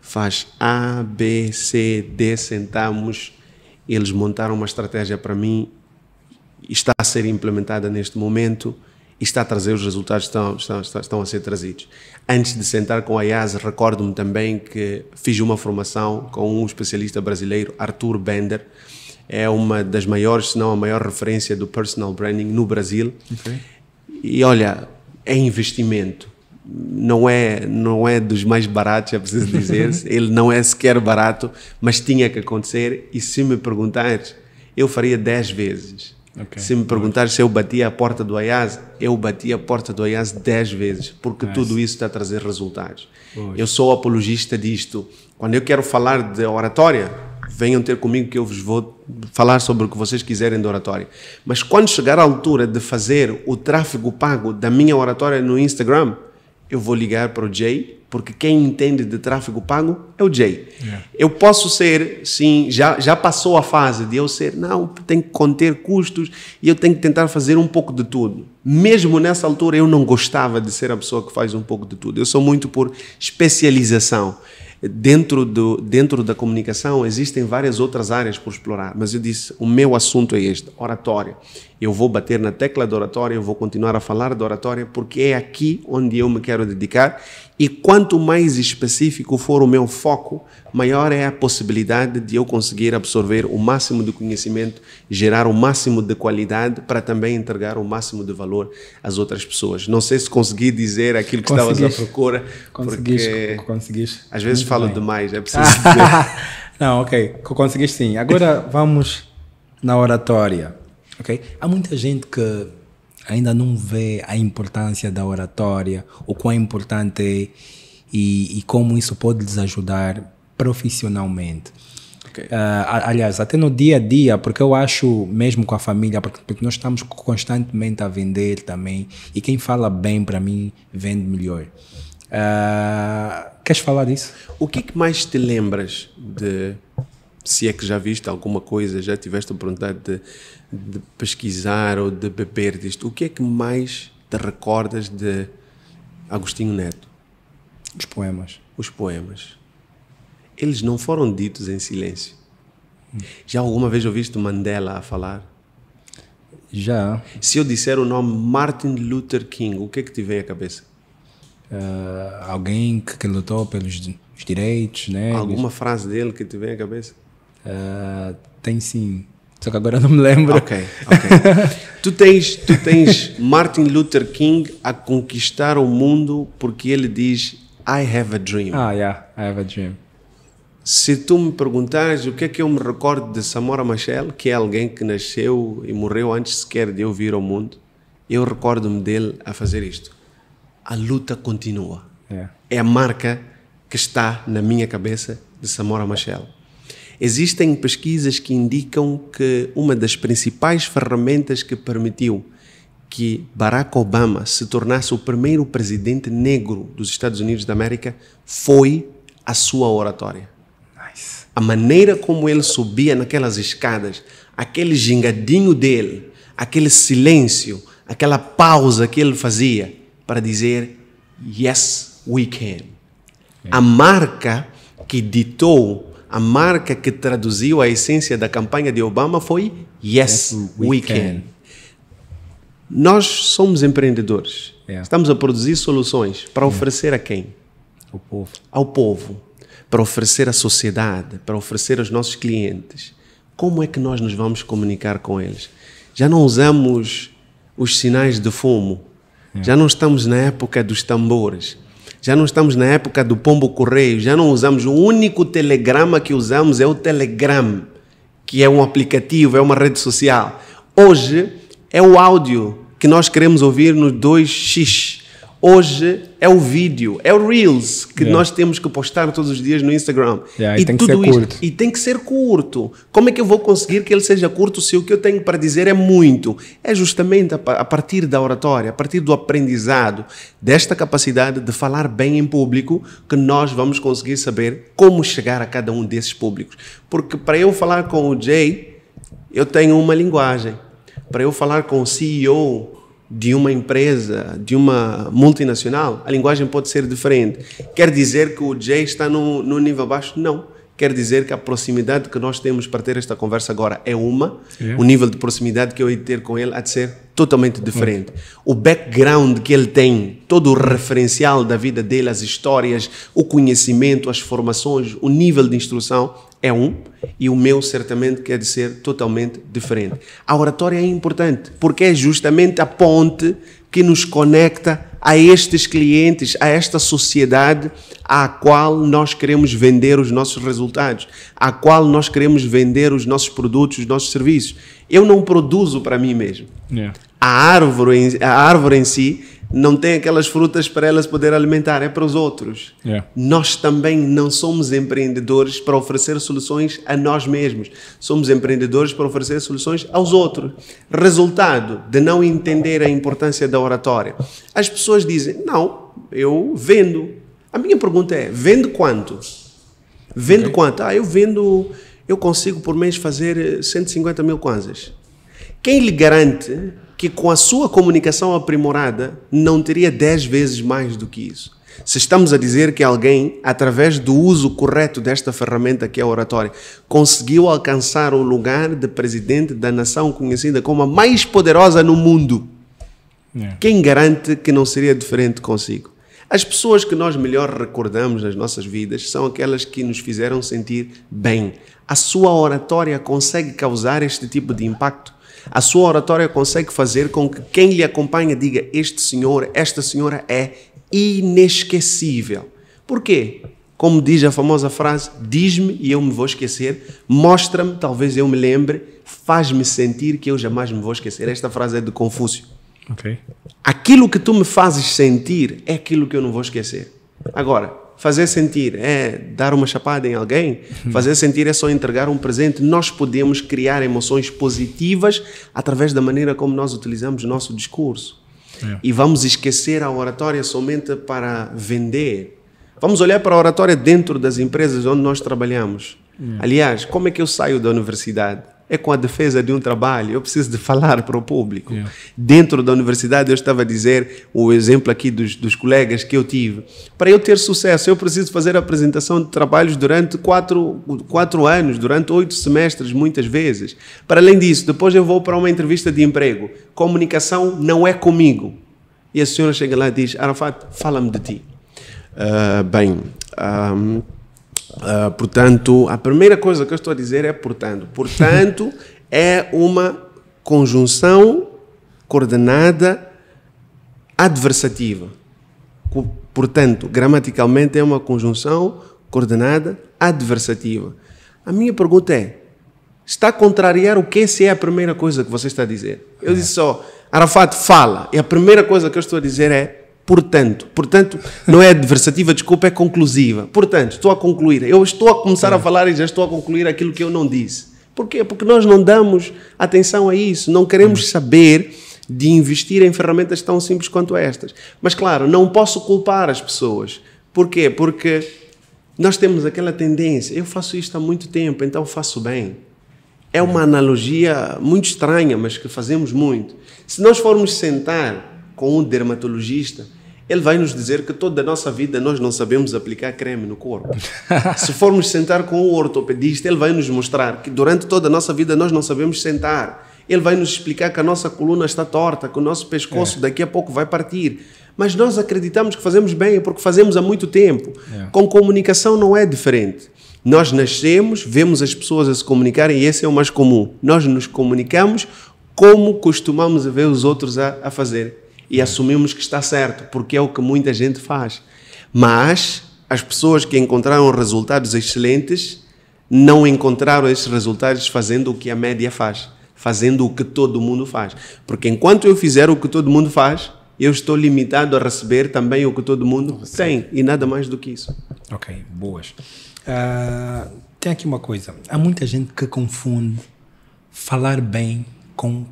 Faz A, B, C, D, sentamos eles montaram uma estratégia para mim está a ser implementada neste momento e está a trazer os resultados que estão, estão, estão a ser trazidos. Antes de sentar com a IAS, recordo-me também que fiz uma formação com um especialista brasileiro, Arthur Bender, é uma das maiores, se não a maior referência do personal branding no Brasil. Okay. E olha, é investimento. Não é, não é dos mais baratos, é preciso dizer. -se. Ele não é sequer barato, mas tinha que acontecer. E se me perguntares, eu faria 10 vezes Okay. Se me perguntares se eu bati a porta do Ayaz, eu bati a porta do Ayaz dez vezes, porque nice. tudo isso está a trazer resultados. Eu sou apologista disto. Quando eu quero falar de oratória, venham ter comigo que eu vos vou falar sobre o que vocês quiserem de oratória. Mas quando chegar a altura de fazer o tráfego pago da minha oratória no Instagram, eu vou ligar para o Jay porque quem entende de tráfego pago é o Jay. Yeah. Eu posso ser, sim, já, já passou a fase de eu ser, não, tem que conter custos e eu tenho que tentar fazer um pouco de tudo. Mesmo nessa altura, eu não gostava de ser a pessoa que faz um pouco de tudo. Eu sou muito por especialização. Dentro, do, dentro da comunicação existem várias outras áreas por explorar, mas eu disse: o meu assunto é este, oratória. Eu vou bater na tecla da oratória, eu vou continuar a falar da oratória, porque é aqui onde eu me quero dedicar. E quanto mais específico for o meu foco, maior é a possibilidade de eu conseguir absorver o máximo de conhecimento, gerar o máximo de qualidade para também entregar o máximo de valor às outras pessoas. Não sei se consegui dizer aquilo que estavas à procura, conseguiste, porque conseguiste. às vezes Muito falo bem. demais, é preciso dizer. Não, ok, conseguiste sim. Agora vamos na oratória. Ok, Há muita gente que ainda não vê a importância da oratória, o quão importante é e, e como isso pode lhes ajudar profissionalmente. Okay. Uh, aliás, até no dia a dia, porque eu acho, mesmo com a família, porque, porque nós estamos constantemente a vender também, e quem fala bem para mim vende melhor. Uh, queres falar disso? O que é que mais te lembras de, se é que já viste alguma coisa, já tiveste a oportunidade de de pesquisar ou de beber disto, o que é que mais te recordas de Agostinho Neto? Os poemas. Os poemas. Eles não foram ditos em silêncio. Já alguma vez ouviste Mandela a falar? Já. Se eu disser o nome Martin Luther King, o que é que te vem à cabeça? Uh, alguém que, que, lutou pelos direitos, né? Alguma frase dele que te vem à cabeça? Uh, tem sim. Só que agora não me lembro. Ok, ok. tu, tens, tu tens Martin Luther King a conquistar o mundo porque ele diz I have a dream. Ah, yeah, I have a dream. Se tu me perguntares o que é que eu me recordo de Samora Machel, que é alguém que nasceu e morreu antes sequer de eu vir ao mundo, eu recordo-me dele a fazer isto. A luta continua. Yeah. É a marca que está na minha cabeça de Samora Machel. Existem pesquisas que indicam que uma das principais ferramentas que permitiu que Barack Obama se tornasse o primeiro presidente negro dos Estados Unidos da América foi a sua oratória. Nice. A maneira como ele subia naquelas escadas, aquele gingadinho dele, aquele silêncio, aquela pausa que ele fazia para dizer yes, we can. A marca que ditou a marca que traduziu a essência da campanha de Obama foi Yes, yes we, we can. can. Nós somos empreendedores. Yeah. Estamos a produzir soluções para yeah. oferecer a quem? Ao povo. Ao povo. Para oferecer à sociedade, para oferecer aos nossos clientes. Como é que nós nos vamos comunicar com eles? Já não usamos os sinais de fumo. Yeah. Já não estamos na época dos tambores já não estamos na época do pombo correio, já não usamos. O único telegrama que usamos é o Telegram, que é um aplicativo, é uma rede social. Hoje é o áudio que nós queremos ouvir nos 2x. Hoje é o vídeo, é o Reels que yeah. nós temos que postar todos os dias no Instagram. Yeah, e, tem tudo que ser curto. e tem que ser curto. Como é que eu vou conseguir que ele seja curto se o que eu tenho para dizer é muito? É justamente a, a partir da oratória, a partir do aprendizado, desta capacidade de falar bem em público, que nós vamos conseguir saber como chegar a cada um desses públicos. Porque para eu falar com o Jay, eu tenho uma linguagem. Para eu falar com o CEO, de uma empresa, de uma multinacional, a linguagem pode ser diferente. Quer dizer que o Jay está no, no nível baixo? Não. Quer dizer que a proximidade que nós temos para ter esta conversa agora é uma, é. o nível de proximidade que eu hei de ter com ele há de ser totalmente diferente. O background que ele tem, todo o referencial da vida dele, as histórias, o conhecimento, as formações, o nível de instrução é um e o meu certamente quer ser totalmente diferente. A oratória é importante porque é justamente a ponte que nos conecta a estes clientes, a esta sociedade à qual nós queremos vender os nossos resultados, à qual nós queremos vender os nossos produtos, os nossos serviços. Eu não produzo para mim mesmo. Yeah. É a árvore, a árvore em si não tem aquelas frutas para elas poder alimentar, é para os outros. Yeah. É. Nós também não somos empreendedores para oferecer soluções a nós mesmos. Somos empreendedores para oferecer soluções aos outros. Resultado de não entender a importância da oratória. As pessoas dizem: "Não, eu vendo". A minha pergunta é: vendo quanto? Vendo okay. quanto? Ah, eu vendo, eu consigo por mês fazer 150 eh, mil kwanzas. Quem lhe garante que com a sua comunicação aprimorada não teria dez vezes mais do que isso. Se estamos a dizer que alguém, através do uso correto desta ferramenta que é a oratória, conseguiu alcançar o lugar de presidente da nação conhecida como a mais poderosa no mundo, é. quem garante que não seria diferente consigo? As pessoas que nós melhor recordamos nas nossas vidas são aquelas que nos fizeram sentir bem. A sua oratória consegue causar este tipo de impacto? A sua oratória consegue fazer com que quem lhe acompanha diga: Este senhor, esta senhora é inesquecível. Porquê? Como diz a famosa frase: Diz-me e eu me vou esquecer, mostra-me, talvez eu me lembre, faz-me sentir que eu jamais me vou esquecer. Esta frase é de Confúcio. Okay. Aquilo que tu me fazes sentir é aquilo que eu não vou esquecer. Agora, fazer sentir é dar uma chapada em alguém, uhum. fazer sentir é só entregar um presente. Nós podemos criar emoções positivas através da maneira como nós utilizamos o nosso discurso. É. E vamos esquecer a oratória somente para vender. Vamos olhar para a oratória dentro das empresas onde nós trabalhamos. É. Aliás, como é que eu saio da universidade? é com a defesa de um trabalho. Eu preciso de falar para o público. Yeah. Dentro da universidade, eu estava a dizer o exemplo aqui dos, dos, colegas que eu tive. Para eu ter sucesso, eu preciso fazer apresentação de trabalhos durante quatro, quatro anos, durante oito semestres, muitas vezes. Para além disso, depois eu vou para uma entrevista de emprego. Comunicação não é comigo. E a senhora chega lá e diz: Arafat, fala-me de ti. Uh, bem. Um, ah, Uh, portanto, a primeira coisa que eu estou a dizer é portanto. Portanto, é uma conjunção coordenada adversativa. Portanto, gramaticalmente é uma conjunção coordenada adversativa. A minha pergunta é: está a contrariar o que se é a primeira coisa que você está a dizer? Eu é. disse só, Arafat fala, e a primeira coisa que eu estou a dizer é Portanto, portanto, não é adversativa, desculpa, é conclusiva. Portanto, estou a concluir. Eu estou a começar a falar e já estou a concluir aquilo que eu não disse. Porquê? Porque nós não damos atenção a isso. Não queremos hum. saber de investir em ferramentas tão simples quanto estas. Mas, claro, não posso culpar as pessoas. Porquê? Porque nós temos aquela tendência. Eu faço isto há muito tempo, então faço bem. É uma analogia muito estranha, mas que fazemos muito. Se nós formos sentar com um dermatologista ele vai nos dizer que toda a nossa vida nós não sabemos aplicar creme no corpo. Se formos sentar com o ortopedista, ele vai nos mostrar que durante toda a nossa vida nós não sabemos sentar. Ele vai nos explicar que a nossa coluna está torta, que o nosso pescoço é. daqui a pouco vai partir. Mas nós acreditamos que fazemos bem porque fazemos há muito tempo. É. Com comunicação não é diferente. Nós nascemos, vemos as pessoas a se comunicarem e esse é o mais comum. Nós nos comunicamos como costumamos ver os outros a, a fazer e assumimos que está certo, porque é o que muita gente faz. Mas as pessoas que encontraram resultados excelentes não encontraram esses resultados fazendo o que a média faz, fazendo o que todo mundo faz. Porque enquanto eu fizer o que todo mundo faz, eu estou limitado a receber também o que todo mundo tem e nada mais do que isso. Ok, boas. Uh, tem aqui uma coisa: há muita gente que confunde falar bem com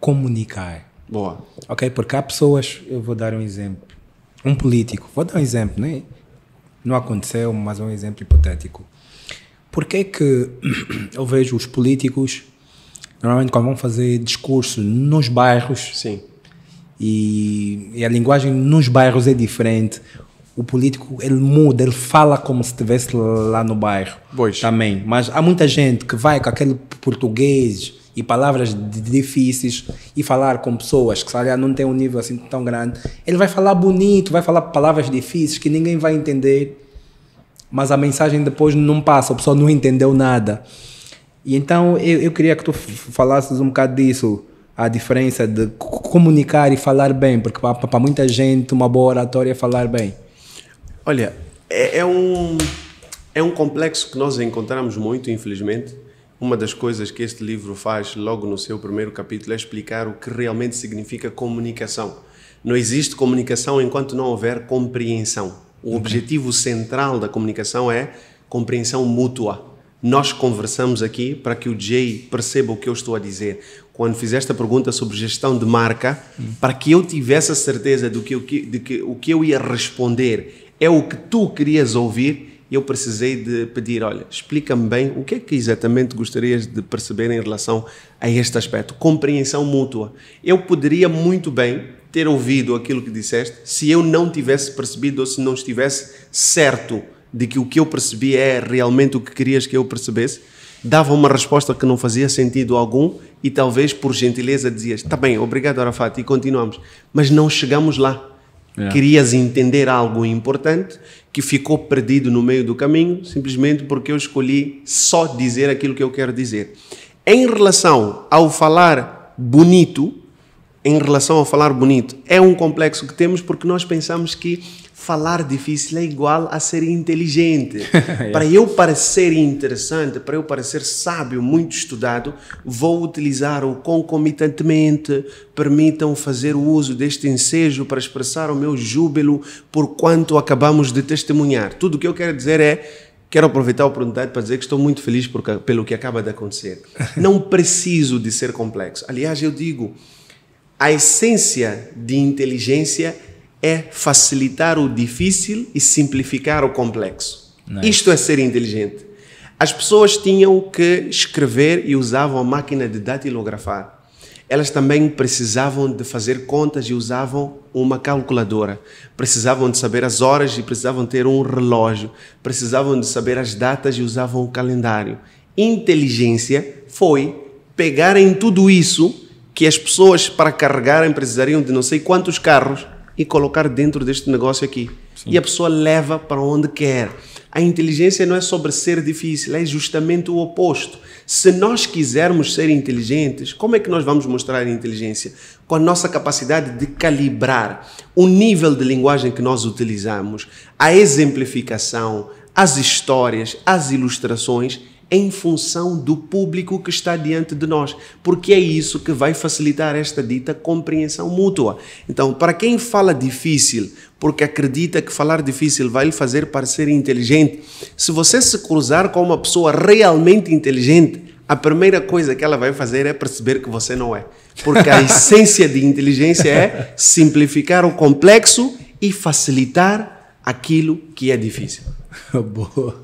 comunicar. Boa. Ok, porque há pessoas, eu vou dar um exemplo. Um político, vou dar um exemplo, né? não aconteceu, mas é um exemplo hipotético. Por que que eu vejo os políticos, normalmente quando vão fazer discurso nos bairros, Sim. E, e a linguagem nos bairros é diferente, o político ele muda, ele fala como se estivesse lá no bairro pois. também. Mas há muita gente que vai com aquele português e palavras difíceis e falar com pessoas que, aliás, não têm um nível assim tão grande, ele vai falar bonito, vai falar palavras difíceis que ninguém vai entender, mas a mensagem depois não passa, a pessoa não entendeu nada. E então eu, eu queria que tu falasses um bocado disso, a diferença de comunicar e falar bem, porque para muita gente uma boa oratória é falar bem. Olha, é, é um é um complexo que nós encontramos muito, infelizmente, uma das coisas que este livro faz logo no seu primeiro capítulo é explicar o que realmente significa comunicação. Não existe comunicação enquanto não houver compreensão. O objetivo central da comunicação é compreensão mútua. Nós conversamos aqui para que o Jay perceba o que eu estou a dizer. Quando fiz esta pergunta sobre gestão de marca, uhum. para que eu tivesse a certeza que, de que o que eu ia responder é o que tu querias ouvir eu precisei de pedir, olha, explica-me bem o que é que exatamente gostarias de perceber em relação a este aspecto, compreensão mútua. Eu poderia muito bem ter ouvido aquilo que disseste se eu não tivesse percebido ou se não estivesse certo de que o que eu percebi é realmente o que querias que eu percebesse, dava uma resposta que não fazia sentido algum e talvez por gentileza dizias, está bem, obrigado Arafat, e continuamos. Mas não chegamos lá. Yeah. É. Querias entender algo importante que ficou perdido no meio do caminho, simplesmente porque eu escolhi só dizer aquilo que eu quero dizer. Em relação ao falar bonito, em relação a falar bonito. É um complexo que temos porque nós pensamos que falar difícil é igual a ser inteligente. Para eu parecer interessante, para eu parecer sábio, muito estudado, vou utilizar o concomitantemente, permitam fazer o uso deste ensejo para expressar o meu júbilo por quanto acabamos de testemunhar. Tudo o que eu quero dizer é Quero aproveitar a oportunidade para dizer que estou muito feliz por, pelo que acaba de acontecer. Não preciso de ser complexo. Aliás, eu digo, a essência de inteligência é facilitar o difícil e simplificar o complexo. Nice. Isto é ser inteligente. As pessoas tinham que escrever e usavam a máquina de datilografar. Elas também precisavam de fazer contas e usavam uma calculadora. Precisavam de saber as horas e precisavam ter um relógio. Precisavam de saber as datas e usavam o calendário. Inteligência foi pegar em tudo isso que as pessoas para carregarem precisariam de não sei quantos carros e colocar dentro deste negócio aqui. Sim. E a pessoa leva para onde quer. A inteligência não é sobre ser difícil, é justamente o oposto. Se nós quisermos ser inteligentes, como é que nós vamos mostrar inteligência? Com a nossa capacidade de calibrar o nível de linguagem que nós utilizamos, a exemplificação, as histórias, as ilustrações em função do público que está diante de nós, porque é isso que vai facilitar esta dita compreensão mútua. Então, para quem fala difícil, porque acredita que falar difícil vai lhe fazer parecer inteligente, se você se cruzar com uma pessoa realmente inteligente, a primeira coisa que ela vai fazer é perceber que você não é. Porque a essência de inteligência é simplificar o complexo e facilitar aquilo que é difícil. Boa.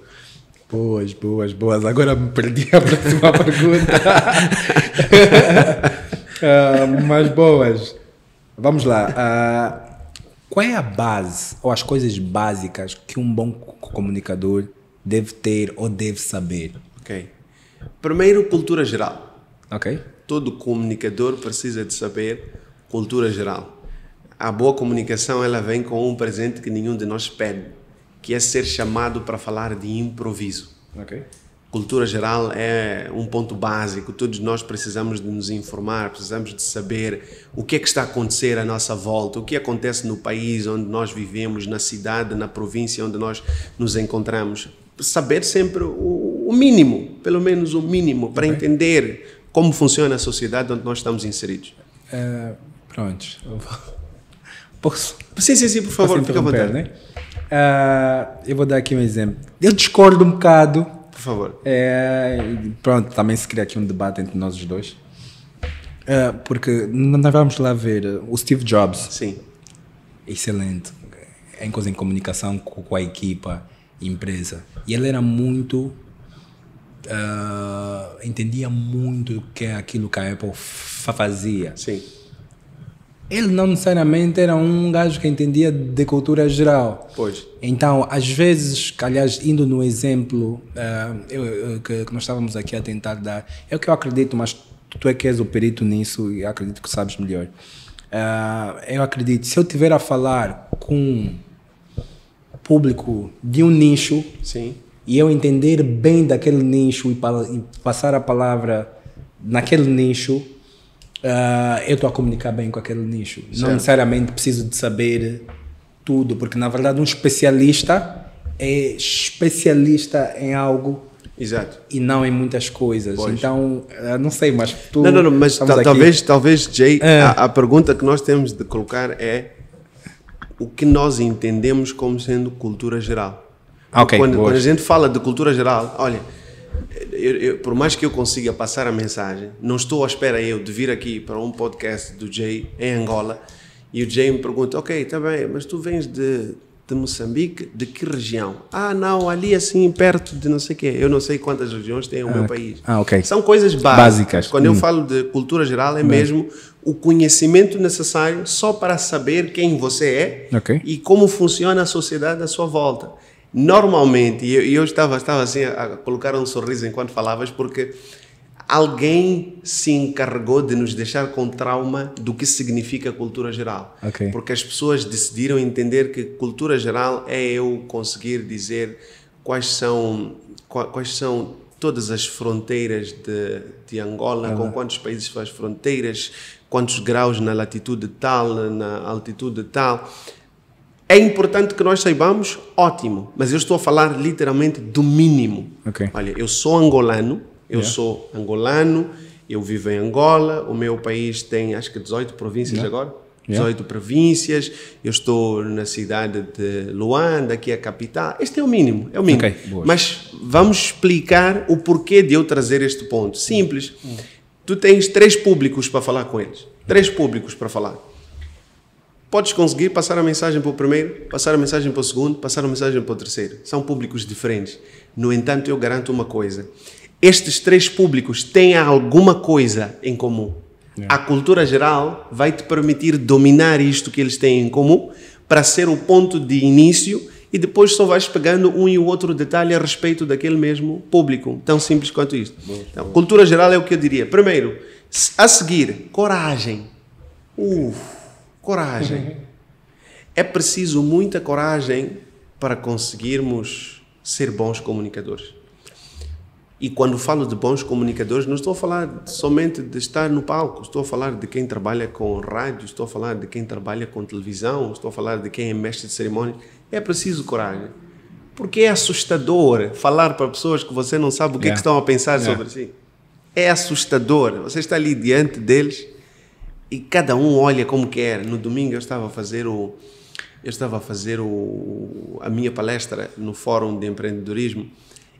Boas, boas, boas. Agora me perdi a próxima pergunta. uh, mas boas. Vamos lá. Uh, qual é a base ou as coisas básicas que um bom comunicador deve ter ou deve saber? Ok. Primeiro, cultura geral. Ok. Todo comunicador precisa de saber cultura geral. A boa comunicação ela vem com um presente que nenhum de nós pede que é ser chamado para falar de improviso. Ok. Cultura geral é um ponto básico. Todos nós precisamos de nos informar, precisamos de saber o que é que está a acontecer à nossa volta, o que acontece no país onde nós vivemos, na cidade, na província onde nós nos encontramos. Saber sempre o, o mínimo, pelo menos o mínimo, para okay. entender como funciona a sociedade onde nós estamos inseridos. Uh, pronto. Posso? Sim, sim, sim, por favor, fica à vontade. Né? Uh, eu vou dar aqui um exemplo. Eu discordo um bocado. Por favor. É, pronto, também se cria aqui um debate entre nós os dois. Uh, porque nós vamos lá ver o Steve Jobs. Sim. Excelente. É em coisa em comunicação com, com a equipa, empresa. E ele era muito. Uh, entendia muito o que é aquilo que a Apple fazia. Sim ele não necessariamente era um gajo que entendia de cultura geral. Pois. Então, às vezes, aliás, indo no exemplo uh, eu, eu, que, que, nós estávamos aqui a tentar dar, é o que eu acredito, mas tu é que és o perito nisso e acredito que sabes melhor. Uh, eu acredito, se eu tiver a falar com público de um nicho Sim. e eu entender bem daquele nicho e, e passar a palavra naquele nicho, uh, eu estou a comunicar bem com aquele nicho. Certo. Não necessariamente preciso de saber tudo, porque na verdade um especialista é especialista em algo Exato. E não em muitas coisas. Pois. Então, ah, não sei, mas tu. Não, não, não mas talvez, talvez, Jay, é. a, a, pergunta que nós temos de colocar é o que nós entendemos como sendo cultura geral. Okay, quando, quando, a gente fala de cultura geral, olha, eu, eu, por mais que eu consiga passar a mensagem, não estou à espera eu de vir aqui para um podcast do Jay em Angola e o Jay me pergunta: Ok, está bem, mas tu vens de, de Moçambique, de que região? Ah, não, ali é assim, perto de não sei o quê. Eu não sei quantas regiões tem o ah, meu país. Ah, ok. São coisas básicas. básicas. Quando hum. eu falo de cultura geral, é Bem. mesmo o conhecimento necessário só para saber quem você é okay. e como funciona a sociedade à sua volta. Normalmente, e eu, eu, estava, estava assim a colocar um sorriso enquanto falavas, porque alguém se encarregou de nos deixar com trauma do que significa cultura geral. Okay. Porque as pessoas decidiram entender que cultura geral é eu conseguir dizer quais são, quais são todas as fronteiras de, de Angola, com quantos países faz fronteiras, quantos graus na latitude tal, na altitude tal. É importante que nós saibamos, ótimo, mas eu estou a falar literalmente do mínimo. Okay. Olha, eu sou angolano, eu yeah. sou angolano, eu vivo em Angola, o meu país tem acho que 18 províncias yeah. agora. 18 yeah. províncias, eu estou na cidade de Luanda, que é a capital. Este é o mínimo, é o mínimo. Okay, Mas vamos explicar o porquê de eu trazer este ponto. Simples. Hum. Tu tens três públicos para falar com eles. Três públicos para falar. Podes conseguir passar a mensagem para o primeiro, passar a mensagem para o segundo, passar a mensagem para o terceiro. São públicos diferentes. No entanto, eu garanto uma coisa: estes três públicos têm alguma coisa em comum. É. A cultura geral vai te permitir dominar isto que eles têm em comum para ser o ponto de início e depois só vais pegando um e o outro detalhe a respeito daquele mesmo público. Tão simples quanto isto. Então, cultura geral é o que eu diria. Primeiro, a seguir, coragem. Uf. Coragem. É preciso muita coragem para conseguirmos ser bons comunicadores. E quando falo de bons comunicadores, não estou a falar somente de estar no palco, estou a falar de quem trabalha com rádio, estou a falar de quem trabalha com televisão, estou a falar de quem é mestre de cerimônias. É preciso coragem. Porque é assustador falar para pessoas que você não sabe o que, yeah. É que é. estão a pensar yeah. sobre é. si. É assustador. Você está ali diante deles e cada um olha como quer. No domingo eu estava a fazer o eu estava a fazer o, a minha palestra no Fórum de Empreendedorismo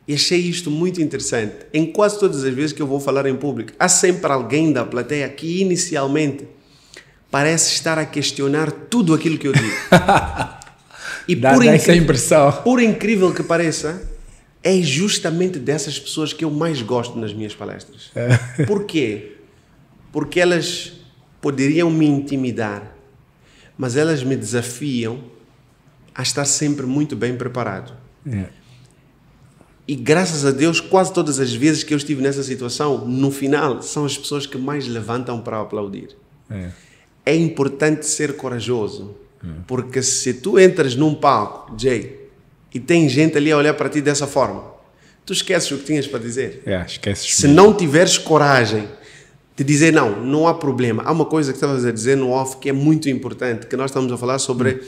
e achei isto muito interessante. Em quase todas as vezes que eu vou falar em público, há sempre alguém da plateia que inicialmente parece estar a questionar tudo aquilo que eu digo. e dá, por dá essa impressão. Por incrível que pareça, é justamente dessas pessoas que eu mais gosto nas minhas palestras. É. Por quê? Porque elas poderiam me intimidar, mas elas me desafiam a estar sempre muito bem preparado. É. E graças a Deus, quase todas as vezes que eu estive nessa situação, no final, são as pessoas que mais levantam para aplaudir. É, é importante ser corajoso, é. porque se tu entras num palco, Jay, e tem gente ali a olhar para ti dessa forma, tu esqueces o que tinhas para dizer. É, esqueces. Se mesmo. não tiveres coragem te dizer não, não há problema. Há uma coisa que estavas a dizer no off que é muito importante, que nós estamos a falar sobre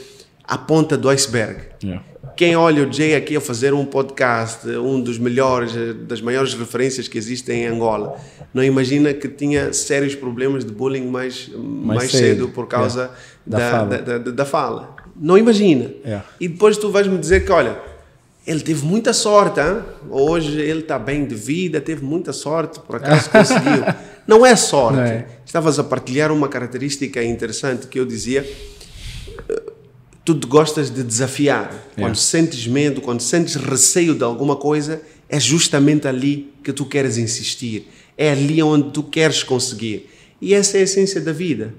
a ponta do iceberg. Yeah. Quem olha o Jay aqui a fazer um podcast, um dos melhores, das maiores referências que existem em Angola, não imagina que tinha sérios problemas de bullying mais, mais, mais cedo. por causa yeah. da, da, fala. Da, da, fala. Não imagina. Yeah. E depois tu vais me dizer que, olha, ele teve muita sorte, hein? hoje ele está bem de vida, teve muita sorte, por acaso conseguiu. Não é sorte. Não é. Estavas a partilhar uma característica interessante que eu dizia. Eh, tu gostas de desafiar. É. Quando sentes medo, quando sentes receio de alguma coisa, é justamente ali que tu queres insistir. É ali onde tu queres conseguir. E essa é a essência da vida.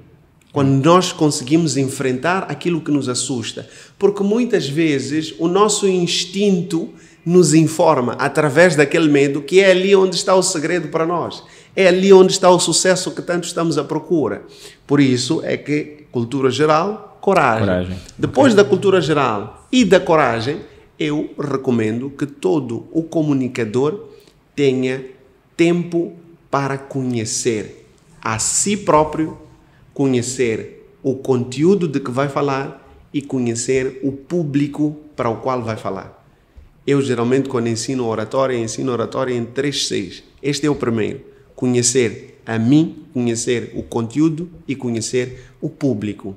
Quando nós conseguimos enfrentar aquilo que nos assusta. Porque muitas vezes o nosso instinto nos informa através daquele medo que é ali onde está o segredo para nós. É ali onde está o sucesso que tanto estamos à procura. Por isso é que cultura geral, coragem. coragem. Depois okay. da cultura geral e da coragem, eu recomendo que todo o comunicador tenha tempo para conhecer a si próprio, conhecer o conteúdo de que vai falar e conhecer o público para o qual vai falar. Eu geralmente, quando ensino oratória, ensino oratória em 3 6. Este é o primeiro conhecer a mim, conhecer o conteúdo e conhecer o público.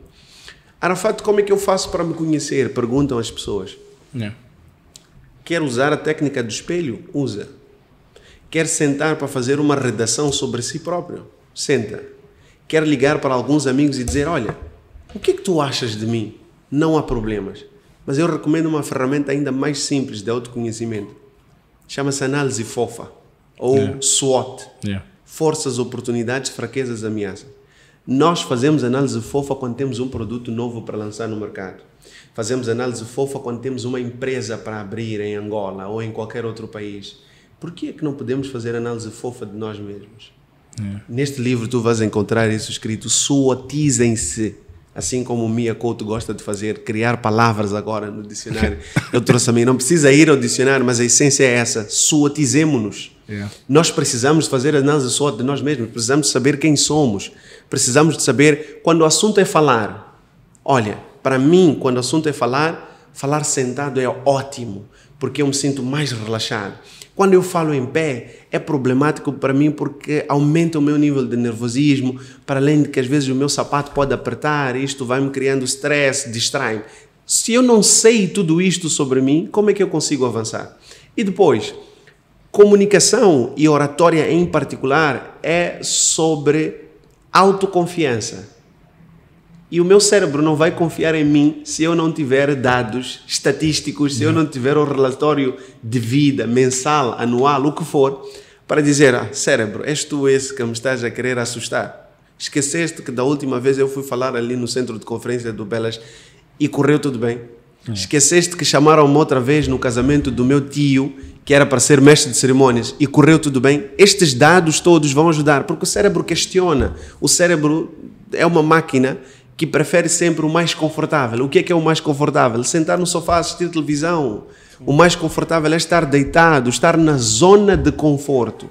Arafat, como é que eu faço para me conhecer? Perguntam as pessoas. Não. É. Quer usar a técnica do espelho? Usa. Quer sentar para fazer uma redação sobre si próprio? Senta. Quer ligar para alguns amigos e dizer: Olha, o que é que tu achas de mim? Não há problemas. Mas eu recomendo uma ferramenta ainda mais simples de autoconhecimento. Chama-se análise fofa ou yeah. SWOT. Yeah. Forças, oportunidades, fraquezas, ameaças. Nós fazemos análise fofa quando temos um produto novo para lançar no mercado. Fazemos análise fofa quando temos uma empresa para abrir em Angola ou em qualquer outro país. Por que é que não podemos fazer análise fofa de nós mesmos? Neste livro tu vais encontrar isso escrito, suotizem-se. Assim como o Mia Couto gosta de fazer, criar palavras agora no dicionário. Eu trouxe a mim, não precisa ir ao dicionário, mas a essência é essa, suotizemo-nos. É. Nós precisamos fazer análise só de nós mesmos, precisamos saber quem somos, precisamos de saber quando o assunto é falar. Olha, para mim, quando o assunto é falar, falar sentado é ótimo, porque eu me sinto mais relaxado. Quando eu falo em pé, é problemático para mim porque aumenta o meu nível de nervosismo, para além de que às vezes o meu sapato pode apertar, isto vai me criando stress, distrai-me. Se eu não sei tudo isto sobre mim, como é que eu consigo avançar? E depois, comunicação e oratória em particular é sobre autoconfiança. E o meu cérebro não vai confiar em mim se eu não tiver dados estatísticos, se eu não tiver o relatório de vida mensal, anual, o que for, para dizer: ah, cérebro, és tu esse que me estás a querer assustar. Esqueceste que da última vez eu fui falar ali no centro de conferência do Belas e correu tudo bem. É. Esqueceste que chamaram-me outra vez no casamento do meu tio que era para ser mestre de cerimônias e correu tudo bem, estes dados todos vão ajudar, porque o cérebro questiona. O cérebro é uma máquina que prefere sempre o mais confortável. O que é que é o mais confortável? Sentar no sofá, assistir televisão. O mais confortável é estar deitado, estar na zona de conforto.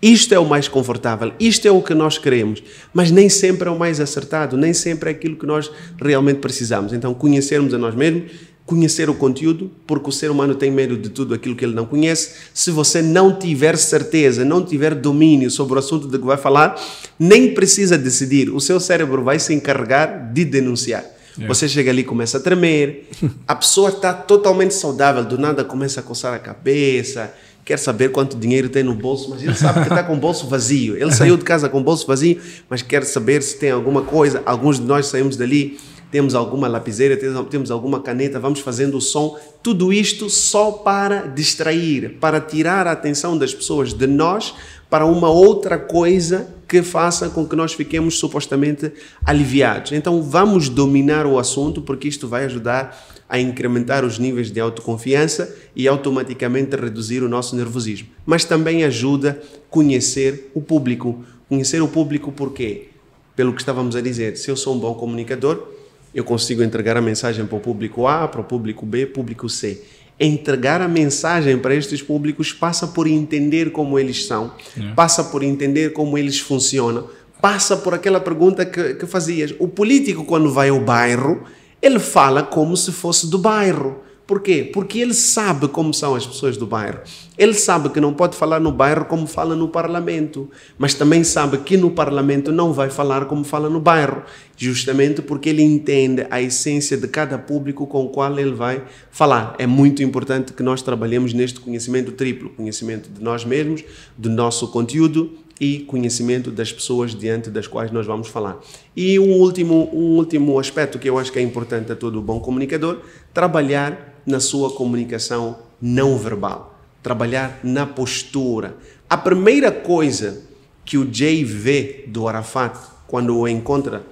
Isto é o mais confortável, isto é o que nós queremos, mas nem sempre é o mais acertado, nem sempre é aquilo que nós realmente precisamos. Então, conhecermos a nós mesmos, conhecer o conteúdo, porque o ser humano tem medo de tudo aquilo que ele não conhece. Se você não tiver certeza, não tiver domínio sobre o assunto de que vai falar, nem precisa decidir. O seu cérebro vai se encarregar de denunciar. É. Você chega ali e começa a tremer. A pessoa está totalmente saudável, do nada começa a coçar a cabeça, quer saber quanto dinheiro tem no bolso, mas ele sabe que está com o bolso vazio. Ele saiu de casa com o bolso vazio, mas quer saber se tem alguma coisa. Alguns de nós saímos dali temos alguma lapiseira, temos alguma caneta, vamos fazendo o som. Tudo isto só para distrair, para tirar a atenção das pessoas de nós para uma outra coisa que faça com que nós fiquemos supostamente aliviados. Então vamos dominar o assunto porque isto vai ajudar a incrementar os níveis de autoconfiança e automaticamente reduzir o nosso nervosismo. Mas também ajuda a conhecer o público. Conhecer o público por quê? Pelo que estávamos a dizer, se eu sou um bom comunicador, eu consigo entregar a mensagem para o público A, para o público B, público C. Entregar a mensagem para estes públicos passa por entender como eles são, é. passa por entender como eles funcionam, passa por aquela pergunta que, que fazias. O político, quando vai ao bairro, ele fala como se fosse do bairro. Porquê? Porque ele sabe como são as pessoas do bairro. Ele sabe que não pode falar no bairro como fala no parlamento, mas também sabe que no parlamento não vai falar como fala no bairro, justamente porque ele entende a essência de cada público com o qual ele vai falar. É muito importante que nós trabalhemos neste conhecimento triplo: conhecimento de nós mesmos, do nosso conteúdo e conhecimento das pessoas diante das quais nós vamos falar. E um último, um último aspecto que eu acho que é importante a todo bom comunicador, trabalhar na sua comunicação não verbal, trabalhar na postura. A primeira coisa que o Jay vê do Arafat quando o encontra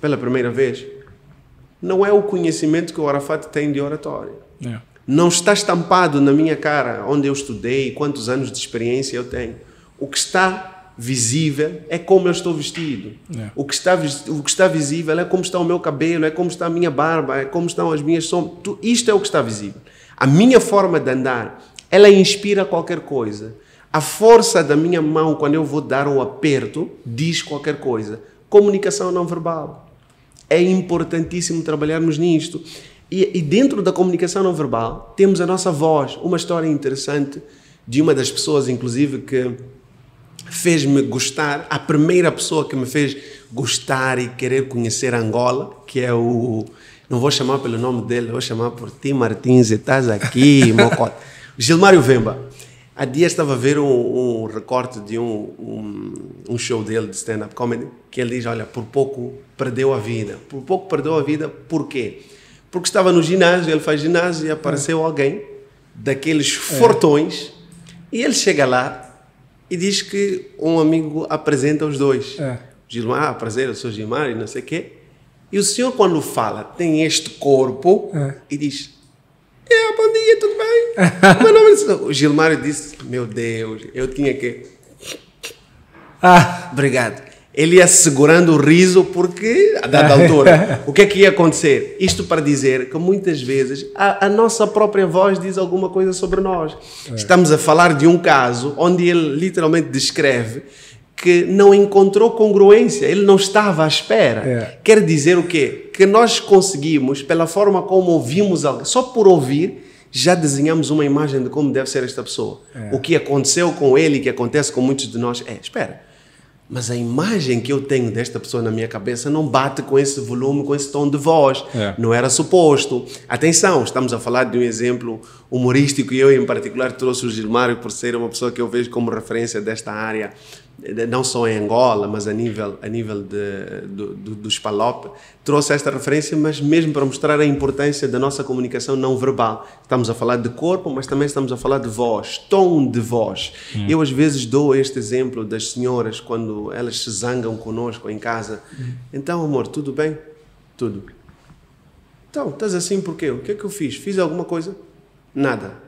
pela primeira vez não é o conhecimento que o Arafat tem de oratória. É. Não está estampado na minha cara onde eu estudei, quantos anos de experiência eu tenho. O que está visível é como eu estou vestido. É. O, que está, o que está visível é como está o meu cabelo, é como está a minha barba, é como estão as minhas sombras. isto é o que está visível. A minha forma de andar, ela inspira qualquer coisa. A força da minha mão, quando eu vou dar o um aperto, diz qualquer coisa. Comunicação não verbal. É importantíssimo trabalharmos nisto. E, e dentro da comunicação não verbal, temos a nossa voz. Uma história interessante de uma das pessoas, inclusive, que fez-me gostar, a primeira pessoa que me fez gostar e querer conhecer Angola, que é o. Não vou chamar pelo nome dele, vou chamar por ti, Martins, estás aqui, Mocota. Gilmário Vemba. Há dias estava a ver um, um recorte de um, um, um show dele de stand-up comedy, que ele diz: Olha, por pouco perdeu a vida. Por pouco perdeu a vida, quê? Porque estava no ginásio, ele faz ginásio e apareceu é. alguém daqueles é. fortões, e ele chega lá, e diz que um amigo apresenta os dois. É. Gilmar, ah, prazer, eu sou Gilmar e não sei o quê. E o senhor, quando fala, tem este corpo é. e diz: É, bom dia, tudo bem? Meu nome é... O Gilmar disse: Meu Deus, eu tinha que. Ah. Obrigado ele ia segurando o riso porque a dada altura. o que é que ia acontecer? Isto para dizer que muitas vezes a, a nossa própria voz diz alguma coisa sobre nós. É. Estamos a falar de um caso onde ele literalmente descreve que não encontrou congruência, ele não estava à espera. É. Quer dizer o quê? Que nós conseguimos, pela forma como ouvimos algo, só por ouvir, já desenhamos uma imagem de como deve ser esta pessoa. É. O que aconteceu com ele, que acontece com muitos de nós, é: espera mas a imagem que eu tenho desta pessoa na minha cabeça não bate com esse volume, com esse tom de voz. É. Não era suposto. Atenção, estamos a falar de um exemplo humorístico e eu, em particular, trouxe o Gilmário por ser uma pessoa que eu vejo como referência desta área não só em Angola, mas a nível, a nível de, do, do, dos PALOP, trouxe esta referência, mas mesmo para mostrar a importância da nossa comunicação não verbal. Estamos a falar de corpo, mas também estamos a falar de voz, tom de voz. Hum. Eu às vezes dou este exemplo das senhoras quando elas se zangam conosco em casa. Hum. Então, amor, tudo bem? Tudo. Então, estás assim porquê? O que é que eu fiz? Fiz alguma coisa? Nada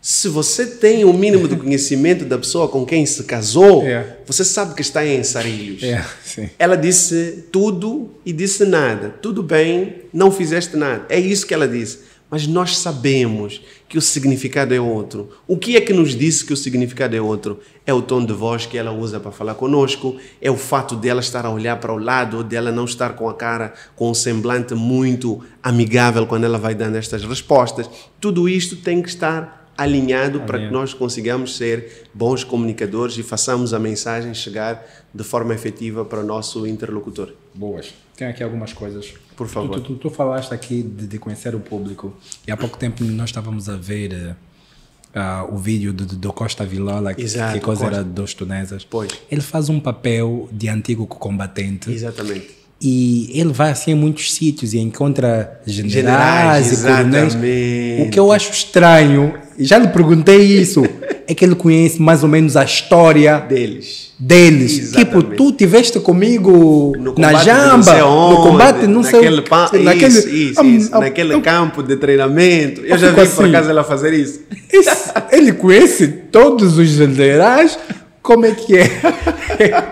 se você tem o mínimo de conhecimento da pessoa com quem se casou, é. você sabe que está em sarilhos. É, ela disse tudo e disse nada. Tudo bem, não fizeste nada. É isso que ela disse. Mas nós sabemos que o significado é outro. O que é que nos disse que o significado é outro? É o tom de voz que ela usa para falar conosco, é o fato dela estar a olhar para o lado ou dela não estar com a cara, com um semblante muito amigável quando ela vai dando estas respostas. Tudo isto tem que estar alinhado para que nós consigamos ser bons comunicadores e façamos a mensagem chegar de forma efetiva para o nosso interlocutor. Boas. Tenho aqui algumas coisas. Por favor. Tu, tu, tu falaste aqui de, de, conhecer o público e há pouco tempo nós estávamos a ver uh, o vídeo do, do Costa Vilola, que, Exato, que coisa Costa. era dos tunesas. Pois. Ele faz um papel de antigo combatente. Exatamente e ele vai assim a muitos sítios e encontra generais, generais e O que eu acho estranho, já lhe perguntei isso, é que ele conhece mais ou menos a história deles. Deles. Tipo, exatamente. Tipo, tu tiveste comigo na jamba, onde, no combate, não sei o pan, naquele, isso, isso, isso, naquele campo de treinamento. Eu já vi assim, por acaso ela fazer isso. isso. Ele conhece todos os generais. Como é que é?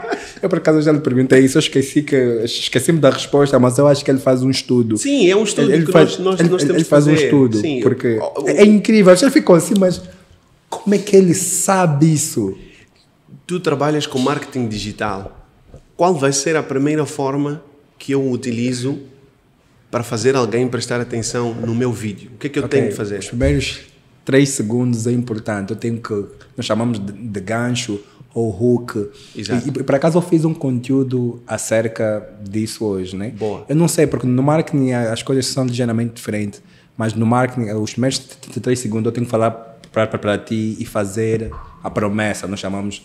Eu, por acaso, já lhe perguntei isso, eu esqueci que esqueci-me da resposta, mas eu acho que ele faz um estudo. Sim, é um estudo ele, que faz, nós, nós, ele, nós temos Ele faz fazer. um estudo, Sim, porque o, o, é, incrível. Já ficou assim, mas como é que ele sabe isso? Tu trabalhas com marketing digital. Qual vai ser a primeira forma que eu utilizo para fazer alguém prestar atenção no meu vídeo? O que é que eu okay, tenho que fazer? Os primeiros três segundos é importante. Eu tenho que. Nós chamamos de, de gancho ou Hulk. Exato. E, e por acaso eu fiz um conteúdo acerca disso hoje, né? Boa. Eu não sei, porque no marketing as coisas são ligeiramente diferentes, mas no marketing, os primeiros 3 segundos eu tenho que falar para ti e fazer a promessa, nós chamamos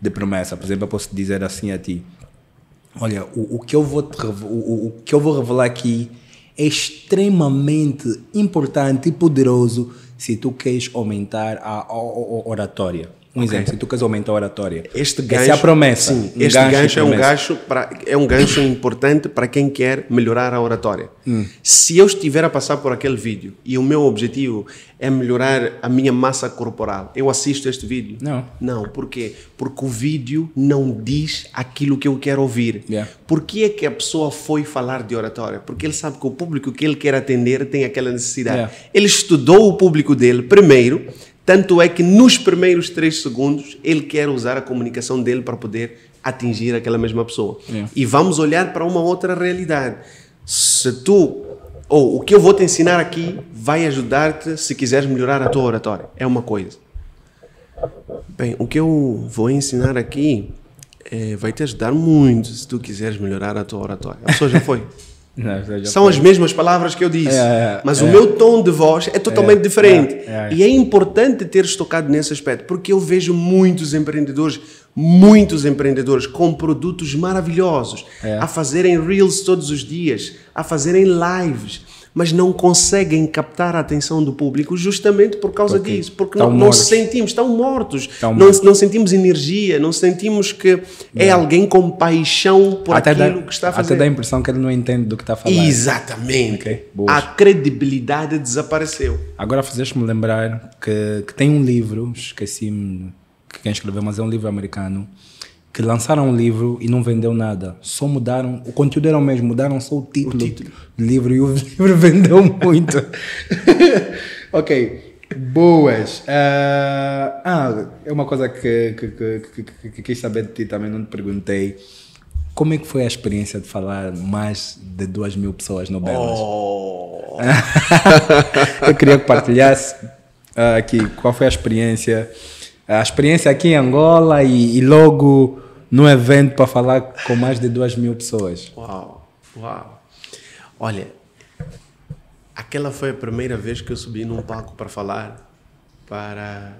de promessa. Por exemplo, eu posso dizer assim a ti: Olha, o, o que, eu vou te, o, o, que eu vou revelar aqui é extremamente importante e poderoso se tu queres aumentar a, a, a oratória. Um okay. exemplo, se tu queres aumentar a oratória. Este gancho, Essa é a promessa. Sim, um este gancho, é gancho é, um gancho pra, é um gancho importante para quem quer melhorar a oratória. Hum. Se eu estiver a passar por aquele vídeo e o meu objetivo é melhorar a minha massa corporal, eu assisto este vídeo? Não. Não, por quê? Porque o vídeo não diz aquilo que eu quero ouvir. Yeah. Por que é que a pessoa foi falar de oratória? Porque ele sabe que o público que ele quer atender tem aquela necessidade. Yeah. Ele estudou o público dele primeiro, tanto é que nos primeiros três segundos ele quer usar a comunicação dele para poder atingir aquela mesma pessoa. E vamos olhar para uma outra realidade. Se tu, ou o que eu vou te ensinar aqui vai ajudar-te se quiseres melhorar a tua oratória. É uma coisa. Bem, o que eu vou ensinar aqui é, vai te ajudar muito se tu quiseres melhorar a tua oratória. A pessoa já foi. Não, São as mesmas palavras que eu disse, é, é, mas é. o meu tom de voz é, é totalmente é, diferente. É, e é importante teres tocado nesse aspecto, porque eu vejo muitos empreendedores, muitos empreendedores com produtos maravilhosos, a fazerem reels todos os dias, a fazerem lives mas não conseguem captar a atenção do público justamente por causa porque disso, porque não, não sentimos, estão mortos, estão não, mortos. não sentimos energia, não sentimos que é, alguém com paixão por até aquilo dá, que está a fazer. Até dá a impressão que ele não entende do que está a falar Exatamente. Okay, a credibilidade desapareceu. Agora fizeste-me lembrar que, que tem um livro, esqueci-me quem escreveu, mas é um livro americano, que lançaram um livro e não vendeu nada. Só mudaram, o conteúdo era o mesmo, mudaram só o título, o título. do livro e o livro vendeu muito. ok. Boas! Uh, ah, é uma coisa que, que, que, que, que quis saber de ti também, não te perguntei. Como é que foi a experiência de falar mais de duas mil pessoas no Belas? Oh. Eu queria que partilhasse uh, aqui qual foi a experiência a experiência aqui em Angola e, e logo num evento para falar com mais de duas mil pessoas. Uau, uau. Olha, aquela foi a primeira vez que eu subi num palco para falar para,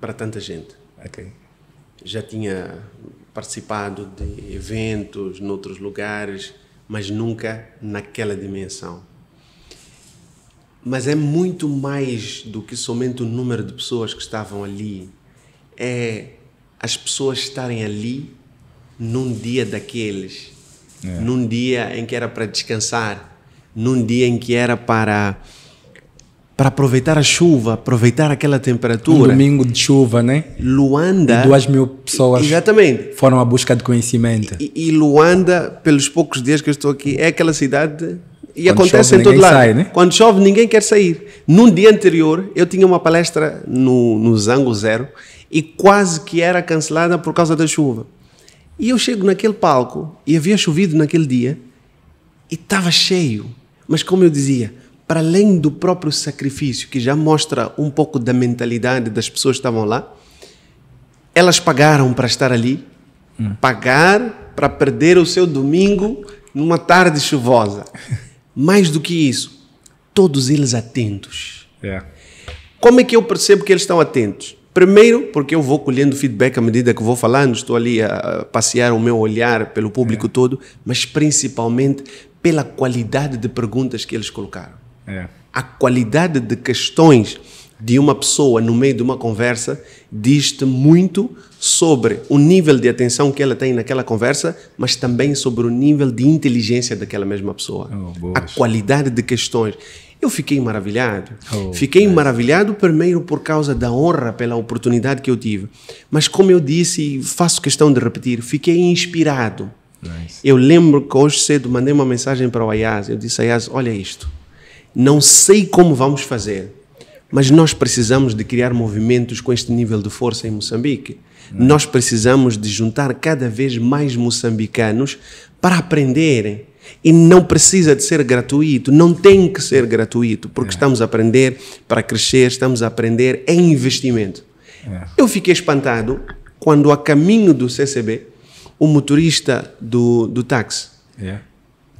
para tanta gente. Ok. Já tinha participado de eventos noutros lugares, mas nunca naquela dimensão. Mas é muito mais do que somente o número de pessoas que estavam ali. É as pessoas estarem ali num dia daqueles, é. num dia em que era para descansar, num dia em que era para para aproveitar a chuva, aproveitar aquela temperatura. Um domingo de chuva, né? Luanda. E duas mil pessoas. Exatamente. Foram à busca de conhecimento. E, e Luanda, pelos poucos dias que eu estou aqui, é aquela cidade e Quando acontece chove, em todo lado. Sai, né? Quando chove, ninguém quer sair. Num dia anterior, eu tinha uma palestra no, no Zango Zero e quase que era cancelada por causa da chuva. E eu chego naquele palco e havia chovido naquele dia e estava cheio. Mas como eu dizia, para além do próprio sacrifício, que já mostra um pouco da mentalidade das pessoas que estavam lá, elas pagaram para estar ali, hum. pagar para perder o seu domingo numa tarde chuvosa. Mais do que isso, todos eles atentos. É. Como é que eu percebo que eles estão atentos? Primeiro, porque eu vou colhendo feedback à medida que vou falando, estou ali a passear o meu olhar pelo público é. todo, mas principalmente pela qualidade de perguntas que eles colocaram. É. A qualidade de questões de uma pessoa no meio de uma conversa diz-te muito sobre o nível de atenção que ela tem naquela conversa, mas também sobre o nível de inteligência daquela mesma pessoa. Oh, a qualidade de questões. Eu fiquei maravilhado. Oh, fiquei maravilhado primeiro por causa da honra pela oportunidade que eu tive. Mas como eu disse, e faço questão de repetir, fiquei inspirado. Nice. Eu lembro que hoje cedo mandei uma mensagem para o Ayaz. Eu disse, Ayaz, olha isto. Não sei como vamos fazer, mas nós precisamos de criar movimentos com este nível de força em Moçambique. Não. É? Nós precisamos de juntar cada vez mais moçambicanos para aprenderem. E não precisa de ser gratuito, não tem que ser gratuito, porque é. estamos a aprender para crescer, estamos a aprender em investimento. É. Eu fiquei espantado quando, a caminho do CCB, o motorista do, do táxi. É.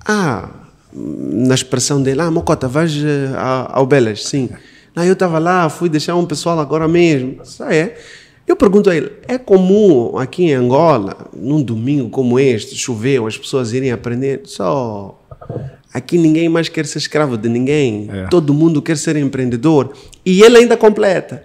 Ah, hum, na expressão dele, ah, Mocota, vais eh, ao Belas, sim. É não eu estava lá, fui deixar um pessoal agora mesmo. Isso ah, é. Eu pergunto a ele: é comum aqui em Angola, num domingo como este, choveu, as pessoas irem aprender? Só. Oh, aqui ninguém mais quer ser escravo de ninguém. É. Todo mundo quer ser empreendedor. E ele ainda completa.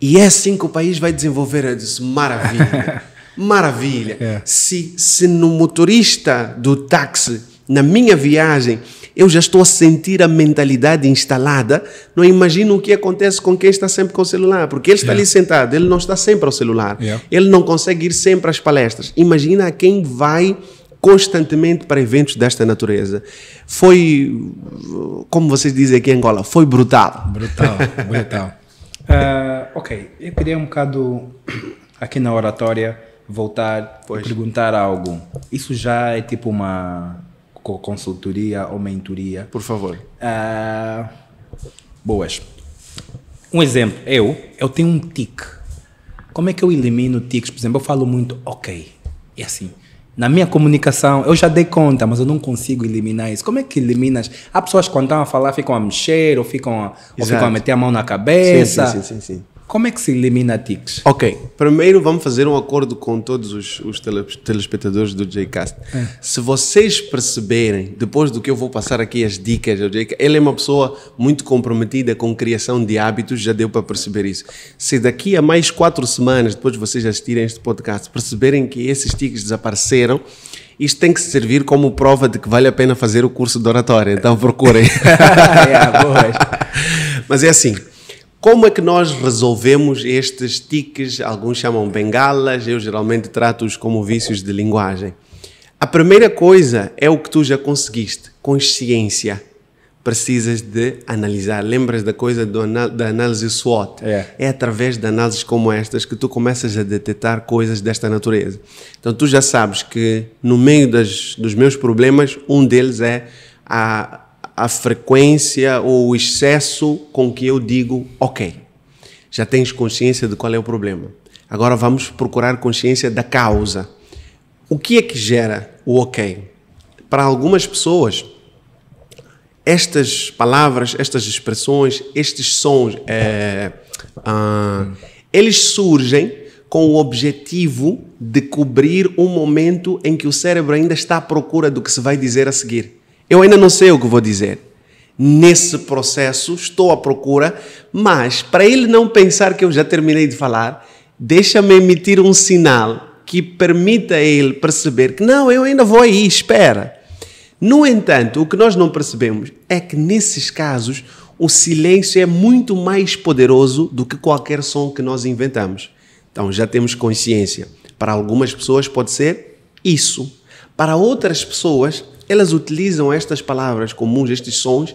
E é assim que o país vai desenvolver. Eu disse, maravilha. maravilha. É. Se, se no motorista do táxi, na minha viagem, eu já estou a sentir a mentalidade instalada, não imagino o que acontece com quem está sempre com o celular, porque ele está yeah. ali sentado, ele não está sempre ao celular, yeah. ele não consegue ir sempre às palestras. Imagina quem vai constantemente para eventos desta natureza. Foi, como vocês dizem aqui em Angola, foi brutal. Brutal, brutal. uh, ok, eu queria um bocado aqui na oratória voltar pois. e perguntar algo. Isso já é tipo uma consultoria ou mentoria. Por favor. Uh, boas. Um exemplo, eu, eu tenho um tique. Como é que eu elimino tiques? Por exemplo, eu falo muito ok. e é assim. Na minha comunicação, eu já dei conta, mas eu não consigo eliminar isso. Como é que eliminas? Há pessoas que quando estão a falar ficam a mexer ou ficam a, ou ficam a meter a mão na cabeça. Sim, sim, sim. sim, sim. Como é que se elimina tics? Ok, primeiro vamos fazer um acordo com todos os, os tele, telespectadores do Jcast. É. Se vocês perceberem, depois do que eu vou passar aqui as dicas do Jcast, ele é uma pessoa muito comprometida com criação de hábitos, já deu para perceber isso. Se daqui a mais quatro semanas, depois de vocês assistirem este podcast, perceberem que esses tics desapareceram, isto tem que servir como prova de que vale a pena fazer o curso de oratória, então procurem. é, Mas é assim, como é que nós resolvemos estes tiques? Alguns chamam bengalas, eu geralmente trato-os como vícios de linguagem. A primeira coisa é o que tu já conseguiste, consciência. Precisas de analisar. Lembras da coisa anal da análise SWOT? É. é através de análises como estas que tu começas a detectar coisas desta natureza. Então tu já sabes que no meio das, dos meus problemas, um deles é a a frequência ou o excesso com que eu digo, ok, já tens consciência de qual é o problema. Agora vamos procurar consciência da causa. O que é que gera o ok? Para algumas pessoas, estas palavras, estas expressões, estes sons, é, ah, eles surgem com o objetivo de cobrir um momento em que o cérebro ainda está à procura do que se vai dizer a seguir. Eu ainda não sei o que vou dizer. Nesse processo estou à procura, mas para ele não pensar que eu já terminei de falar, deixa-me emitir um sinal que permita a ele perceber que não, eu ainda vou aí, espera. No entanto, o que nós não percebemos é que nesses casos o silêncio é muito mais poderoso do que qualquer som que nós inventamos. Então já temos consciência. Para algumas pessoas pode ser isso. Para outras pessoas elas utilizam estas palavras comuns, estes sons,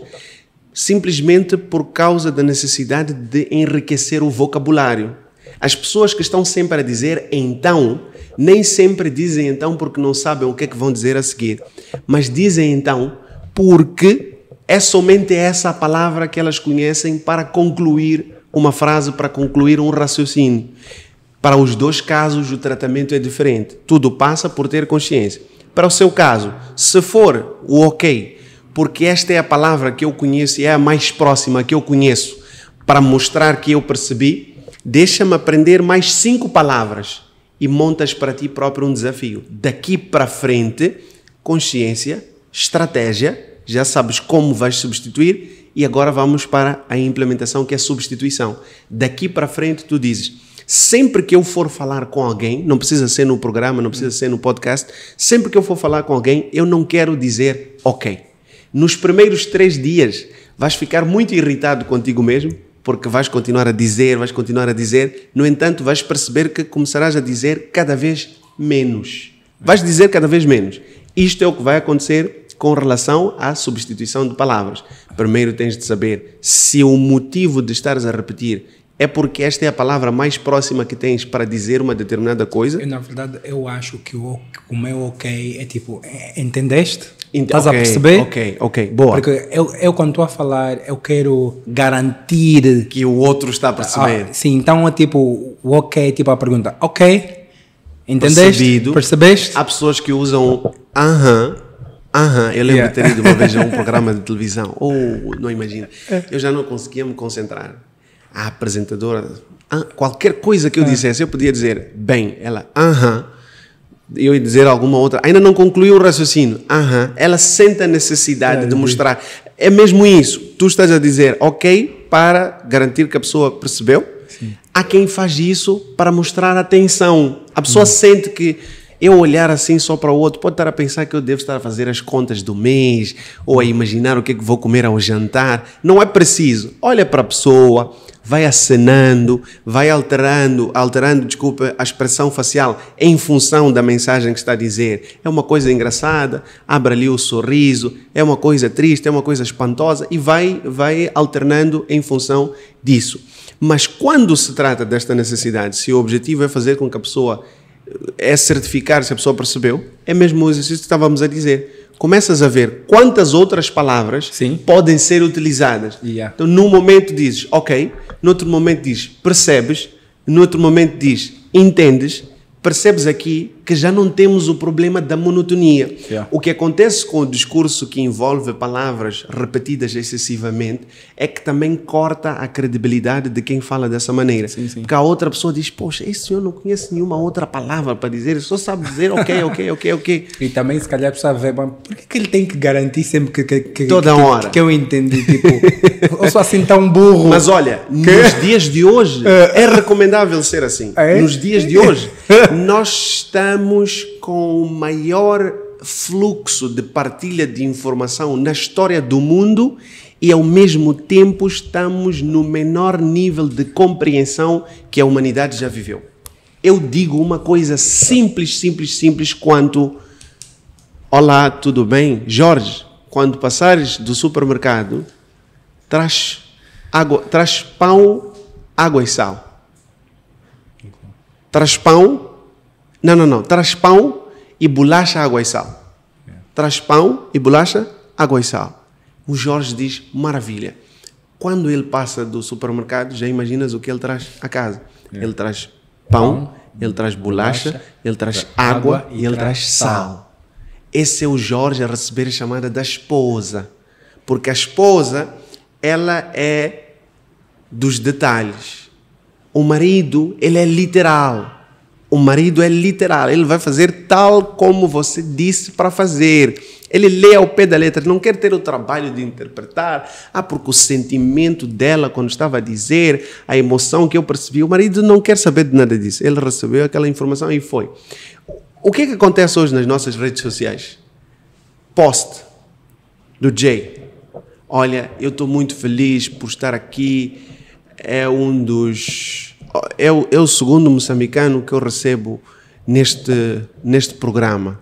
simplesmente por causa da necessidade de enriquecer o vocabulário. As pessoas que estão sempre a dizer então, nem sempre dizem então porque não sabem o que é que vão dizer a seguir, mas dizem então porque é somente essa palavra que elas conhecem para concluir uma frase, para concluir um raciocínio. Para os dois casos, o tratamento é diferente. Tudo passa por ter consciência para o seu caso. Se for o ok, porque esta é a palavra que eu conheço e é a mais próxima que eu conheço para mostrar que eu percebi, deixa-me aprender mais cinco palavras e montas para ti próprio um desafio. Daqui para frente, consciência, estratégia, já sabes como vais substituir e agora vamos para a implementação que é substituição. Daqui para frente tu dizes Sempre que eu for falar com alguém, não precisa ser no programa, não precisa ser no podcast, sempre que eu for falar com alguém, eu não quero dizer ok. Nos primeiros três dias, vais ficar muito irritado contigo mesmo, porque vais continuar a dizer, vais continuar a dizer. No entanto, vais perceber que começarás a dizer cada vez menos. Vais dizer cada vez menos. Isto é o que vai acontecer com relação à substituição de palavras. Primeiro tens de saber se o motivo de estares a repetir é porque esta é a palavra mais próxima que tens para dizer uma determinada coisa? Eu, na verdade, eu acho que o, o meu ok é tipo, é, entendeste? Estás okay, a perceber? Ok, ok, boa. Porque eu, eu quando estou a falar, eu quero garantir... Que o outro está a ah, perceber. Ah, sim, então é tipo, o ok é tipo a pergunta, ok, entendeste? Percebido. Percebeste? Há pessoas que usam aham... Uh -huh, Aham, eu lembro yeah. de ter ido uma vez a um programa de televisão. Oh, não imagina. É. Eu já não conseguia me concentrar a apresentadora, ah, qualquer coisa que eu ah. dissesse, eu podia dizer bem, ela, aham. Uh-huh. Eu ia dizer alguma outra, ainda não concluiu o raciocínio. Aham, uh-huh. ela sente a necessidade de mostrar. É mesmo isso. Tu estás a dizer ok para garantir que a pessoa percebeu. Sim. Há quem faz isso para mostrar atenção. A pessoa uhum. sente que eu olhar assim só para o outro pode estar a pensar que eu devo estar a fazer as contas do mês ou a imaginar o que é que vou comer ao jantar. Não é preciso. Olha para a pessoa, vai acenando, vai alterando, alterando, desculpa, a expressão facial em função da mensagem que está a dizer. É uma coisa engraçada, abre ali o sorriso, é uma coisa triste, é uma coisa espantosa e vai, vai alternando em função disso. Mas quando se trata desta necessidade, se o objetivo é fazer com que a pessoa é certificar se a pessoa percebeu, é mesmo o exercício que estávamos a dizer começas a ver quantas outras palavras Sim. podem ser utilizadas. Yeah. Então, num momento dizes ok, no outro momento dizes percebes, no outro momento dizes entendes, percebes aqui que já não temos o problema da monotonia. Yeah. O que acontece com o discurso que envolve palavras repetidas excessivamente é que também corta a credibilidade de quem fala dessa maneira. Sim, sim. Porque a outra pessoa diz, poxa, esse senhor não conhece nenhuma outra palavra para dizer, ele só sabe dizer ok, ok, ok, ok. E também se calhar a pessoa vê, mas por que, ele tem que garantir sempre que, que, que Toda que, hora. que eu entendi? Tipo, eu sou assim tão burro. Mas olha, nos dias de hoje é. é recomendável ser assim. É? Nos dias de hoje nós estamos com o maior fluxo de partilha de informação na história do mundo e ao mesmo tempo estamos no menor nível de compreensão que a humanidade já viveu. Eu digo uma coisa simples, simples, simples quanto Olá, tudo bem? Jorge, quando passares do supermercado, traz água, traz pão, água e sal. Traz pão, não, não, não. Traz pão e bolacha, água e sal. É. Traz pão e bolacha, água e sal. O Jorge diz: maravilha. Quando ele passa do supermercado, já imaginas o que ele traz a casa. É. Ele traz pão, pão ele traz bolacha, bolacha ele traz água, água e ele traz sal. sal. Esse é o Jorge a receber a chamada da esposa. Porque a esposa, ela é dos detalhes. O marido, ele é literal. O marido é literal, ele vai fazer tal como você disse para fazer. Ele lê ao pé da letra, não quer ter o trabalho de interpretar. Ah, porque o sentimento dela, quando estava a dizer, a emoção que eu percebi, o marido não quer saber de nada disso. Ele recebeu aquela informação e foi. O que, é que acontece hoje nas nossas redes sociais? Post do Jay. Olha, eu estou muito feliz por estar aqui. É um dos é o, é o segundo moçambicano que eu recebo neste, neste programa.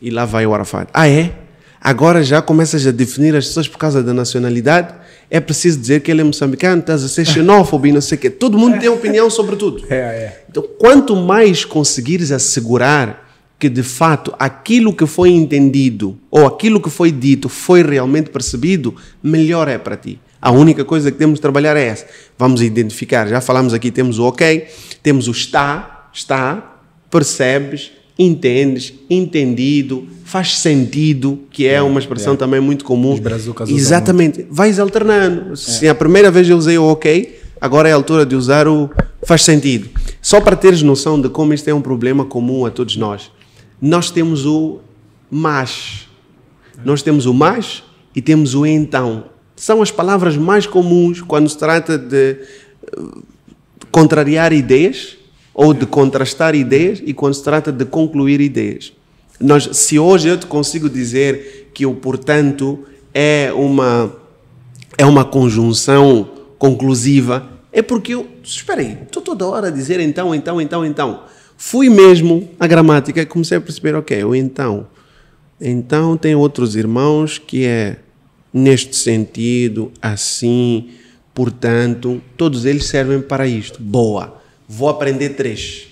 E lá vai o Arafat. Ah, é? Agora já começas a definir as pessoas por causa da nacionalidade? É preciso dizer que ele é moçambicano, estás a ser xenófobo e não sei o quê. Todo mundo tem opinião sobre tudo. É, é. Então, quanto mais conseguires assegurar que de fato aquilo que foi entendido ou aquilo que foi dito foi realmente percebido, melhor é para ti. A única coisa que temos de trabalhar é essa. Vamos identificar. Já falamos aqui, temos o ok, temos o está, está, percebes, entendes, entendido, faz sentido, que é, é uma expressão é. também muito comum. Os Exatamente. Muito. Vais alternando. É. Se a primeira vez eu usei o ok, agora é a altura de usar o faz sentido. Só para teres noção de como este é um problema comum a todos nós. Nós temos o mas. Nós temos o mas e temos o então são as palavras mais comuns quando se trata de eh, contrariar ideias ou de contrastar ideias e quando se trata de concluir ideias. Nós, se hoje eu te consigo dizer que o portanto é uma é uma conjunção conclusiva, é porque eu, espera aí, estou toda hora a dizer então, então, então, então. Fui mesmo à gramática e comecei a perceber, ok, o então. Então tem outros irmãos que é neste sentido, assim, portanto, todos eles servem para isto. Boa, vou aprender três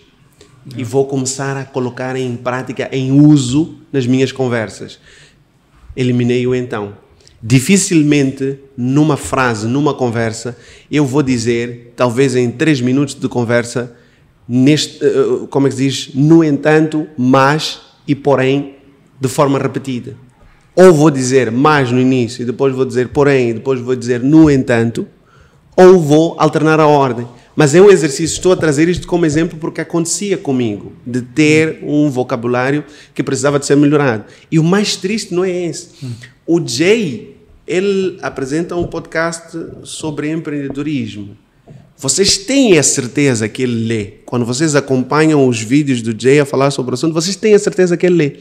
e vou começar a colocar em prática, em uso nas minhas conversas. Eliminei-o então. Dificilmente, numa frase, numa conversa, eu vou dizer, talvez em três minutos de conversa, neste, eh, eh, como é que se diz? No entanto, mas e porém, de forma repetida ou vou dizer mais no início, e depois vou dizer porém, e depois vou dizer no entanto, ou vou alternar a ordem. Mas é um exercício, estou a trazer isto como exemplo porque acontecia comigo, de ter um vocabulário que precisava de ser melhorado. E o mais triste não é esse. O Jay, ele apresenta um podcast sobre empreendedorismo. Vocês têm a certeza que ele lê. Quando vocês acompanham os vídeos do Jay a falar sobre o assunto, vocês têm a certeza que ele lê.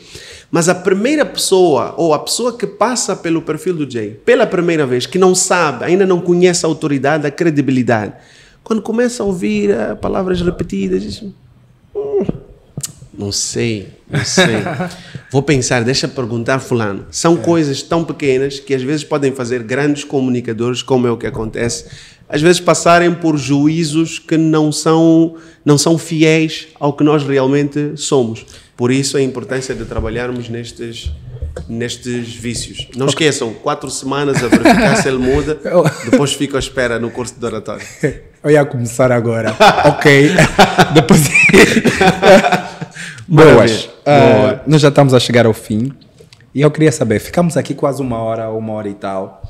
Mas a primeira pessoa, ou a pessoa que passa pelo perfil do Jay pela primeira vez, que não sabe, ainda não conhece a autoridade, a credibilidade, quando começa a ouvir eh, palavras repetidas, diz: hum, não sei, não sei. Vou pensar, deixa perguntar fulano. São é. coisas tão pequenas que às vezes podem fazer grandes comunicadores, como é o que acontece, às vezes passarem por juízos que não são, não são fiéis ao que nós realmente somos. Por isso a importância de trabalharmos nestes nestes vícios. Não okay. esqueçam, quatro semanas a verificar se ele muda, depois fico à espera no curso de oratório. Eu ia começar agora. ok. depois. Boas. Uh, ah, Nós já estamos a chegar ao fim. E eu queria saber, ficamos aqui quase uma hora, uma hora e tal.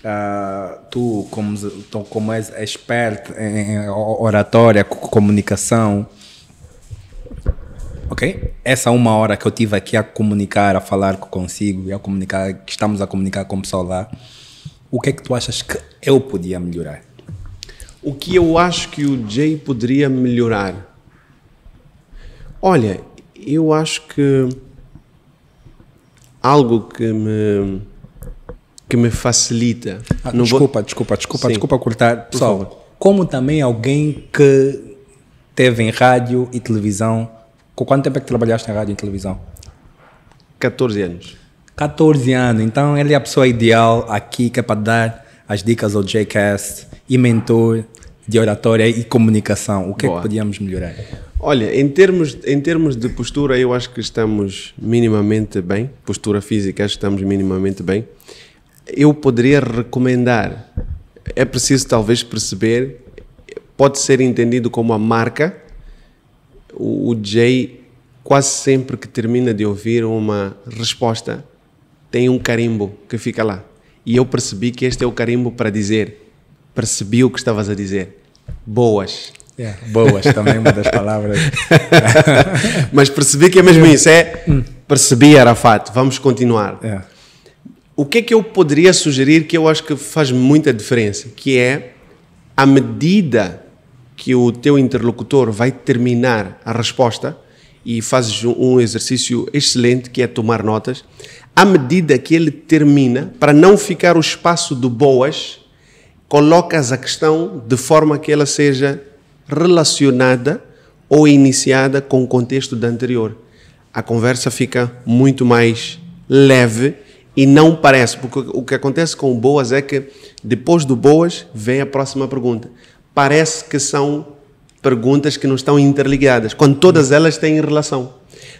Uh, tu, como, tu, como és experto em oratória, comunicação, ok? Essa uma hora que eu tive aqui a comunicar, a falar consigo e a comunicar, que estamos a comunicar com o pessoal lá, o que é que tu achas que eu podia melhorar? O que eu acho que o Jay poderia melhorar? Olha, eu acho que algo que me que me facilita. Ah, desculpa, vou... desculpa, desculpa, Sim. desculpa cortar. Pessoal, como também alguém que teve em rádio e televisão, com quanto tempo é que trabalhaste em rádio e televisão? 14 anos. 14 anos, então ele é a pessoa ideal aqui que é para dar as dicas ao JCast e mentor de oratória e comunicação. O que é que podíamos melhorar? Olha, em termos, em termos de postura, eu acho que estamos minimamente bem. Postura física, acho que estamos minimamente bem. Eu poderia recomendar. É preciso, talvez, perceber. Pode ser entendido como a marca. O, o Jay, quase sempre que termina de ouvir uma resposta, tem um carimbo que fica lá. E eu percebi que este é o carimbo para dizer. Percebi o que estavas a dizer. Boas. Yeah. Boas também, uma das palavras. Mas percebi que é mesmo isso. É, hum. percebi, Arafat, vamos continuar. Yeah. O que é que eu poderia sugerir que eu acho que faz muita diferença? Que é, à medida que o teu interlocutor vai terminar a resposta, e fazes um exercício excelente que é tomar notas, à medida que ele termina, para não ficar o espaço de boas, colocas a questão de forma que ela seja relacionada ou iniciada com o contexto da anterior. A conversa fica muito mais leve e não parece, porque o que acontece com o Boas é que depois do Boas vem a próxima pergunta. Parece que são perguntas que não estão interligadas, quando todas elas têm relação.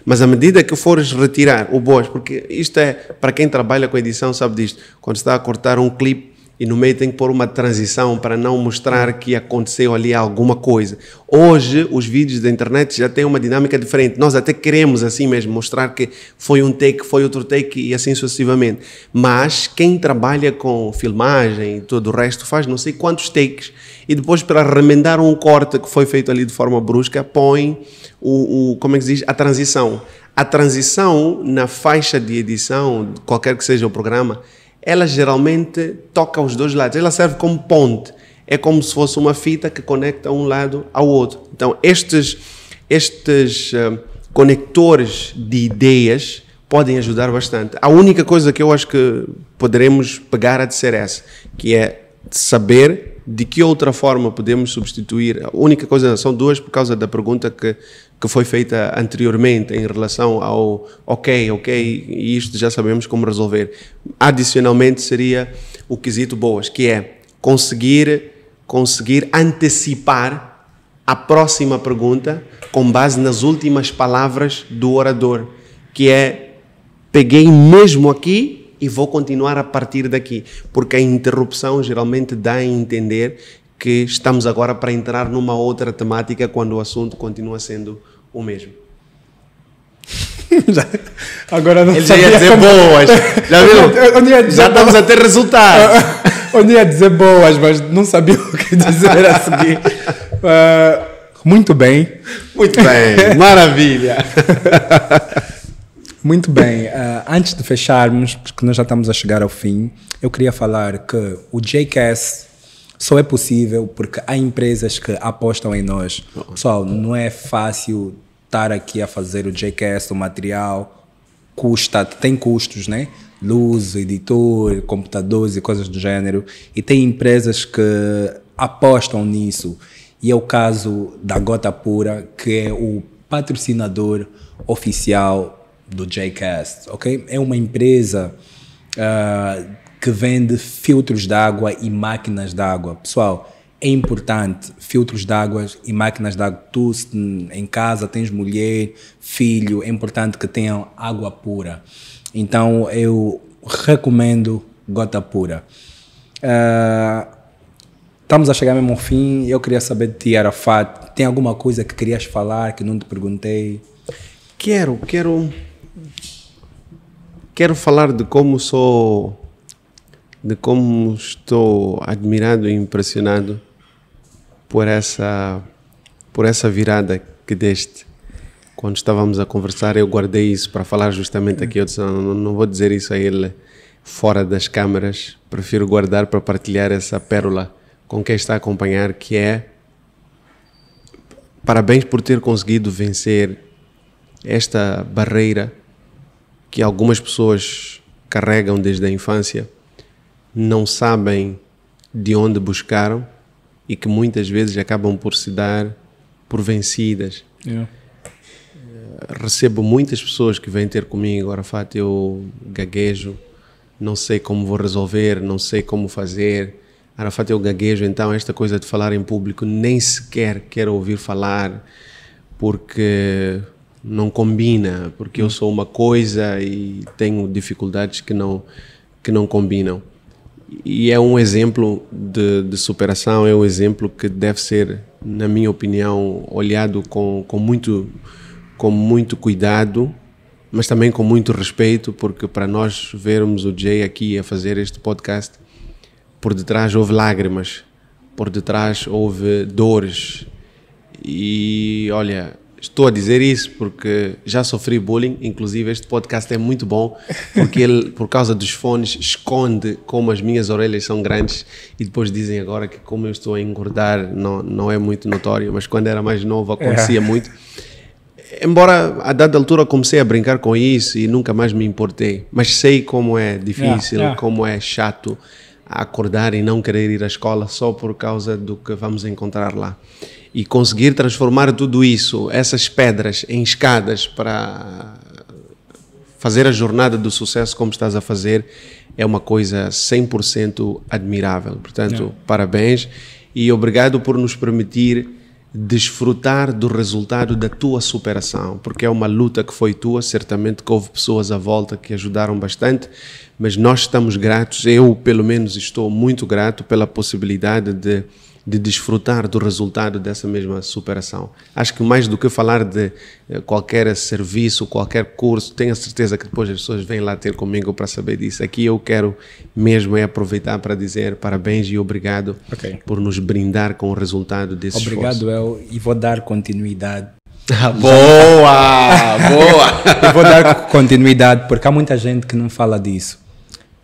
Mas à medida que fores retirar o Boas, porque isto é, para quem trabalha com edição sabe disto, quando está a cortar um clipe e no meio tem que pôr uma transição para não mostrar que aconteceu ali alguma coisa. Hoje, os vídeos da internet já têm uma dinâmica diferente. Nós até queremos, assim mesmo, mostrar que foi um take, foi outro take e assim sucessivamente. Mas quem trabalha com filmagem e todo o resto faz não sei quantos takes e depois, para remendar um corte que foi feito ali de forma brusca, põe o, o como é que se diz? A transição. A transição na faixa de edição, qualquer que seja o programa, ela geralmente toca os dois lados. Ela serve como ponte. É como se fosse uma fita que conecta um lado ao outro. Então, estes, estes uh, conectores de ideias podem ajudar bastante. A única coisa que eu acho que poderemos pegar a dizer é essa, que é saber de que outra forma podemos substituir. A única coisa são duas por causa da pergunta que que foi feita anteriormente em relação ao ok, ok, e isto já sabemos como resolver. Adicionalmente seria o quesito boas, que é conseguir conseguir antecipar a próxima pergunta com base nas últimas palavras do orador, que é peguei mesmo aqui e vou continuar a partir daqui, porque a interrupção geralmente dá a entender que estamos agora para entrar numa outra temática quando o assunto continua sendo o mesmo. agora não Ele já ia dizer boas. Já viu? já estamos a ter resultados. Onde ia dizer boas, mas não sabia o que dizer a seguir. Uh, muito bem. Muito bem, maravilha. Muito bem. Uh, antes de fecharmos, porque nós já estamos a chegar ao fim, eu queria falar que o JKS só é possível porque há empresas que apostam em nós. Pessoal, não é fácil estar aqui a fazer o JCast, o material, custa, tem custos, né? Luz, editor, computadores e coisas do gênero. E tem empresas que apostam nisso. E é o caso da Gota Pura, que é o patrocinador oficial do JCast, ok? É uma empresa. Uh, que vende filtros d'água e máquinas d'água. Pessoal, é importante filtros d'água e máquinas d'água. Tu, em casa, tens mulher, filho, é importante que tenham água pura. Então, eu recomendo gota pura. Uh, estamos a chegar mesmo ao fim. Eu queria saber de ti, Arafat, tem alguma coisa que querias falar que não te perguntei? Quero, quero. Quero falar de como sou de como estou admirado e impressionado por essa por essa virada que deste. Quando estávamos a conversar, eu guardei isso para falar justamente aqui. Eu disse: não, não vou dizer isso a ele fora das câmaras, prefiro guardar para partilhar essa pérola com quem está a acompanhar, que é parabéns por ter conseguido vencer esta barreira que algumas pessoas carregam desde a infância não sabem de onde buscaram e que muitas vezes acabam por se dar por vencidas. É. Eh, recebo muitas pessoas que vêm ter comigo, Arafat, eu gaguejo, não sei como vou resolver, não sei como fazer. Arafat, eu gaguejo, então esta coisa de falar em público nem sequer quero ouvir falar porque não combina, porque eu hum. sou uma coisa e tenho dificuldades que não, que não combinam e é um exemplo de, de, superação, é um exemplo que deve ser, na minha opinião, olhado com, com, muito, com muito cuidado, mas também com muito respeito, porque para nós vermos o Jay aqui a fazer este podcast, por detrás houve lágrimas, por detrás houve dores. E olha, Estou a dizer isso porque já sofri bullying, inclusive este podcast é muito bom porque ele, por causa dos fones, esconde como as minhas orelhas são grandes e depois dizem agora que como eu estou a engordar não, não é muito notório, mas quando era mais novo acontecia é. muito. Embora a dada altura comecei a brincar com isso e nunca mais me importei, mas sei como é difícil, é, é. como é chato acordar e não querer ir à escola só por causa do que vamos encontrar lá e conseguir transformar tudo isso, essas pedras, em escadas para fazer a jornada do sucesso como estás a fazer, é uma coisa 100% admirável. Portanto, é. parabéns e obrigado por nos permitir desfrutar do resultado da tua superação, porque é uma luta que foi tua, certamente que houve pessoas à volta que ajudaram bastante, mas nós estamos gratos, eu pelo menos estou muito grato pela possibilidade de de desfrutar do resultado dessa mesma superação. Acho que mais do que falar de eh, qualquer serviço, qualquer curso, tenho a certeza que depois as pessoas vêm lá ter comigo para saber disso. Aqui eu quero mesmo é aproveitar para dizer parabéns e obrigado okay. por nos brindar com o resultado desse obrigado, esforço. Obrigado, El, e vou dar continuidade. boa, boa! vou dar continuidade, porque há muita gente que não fala disso.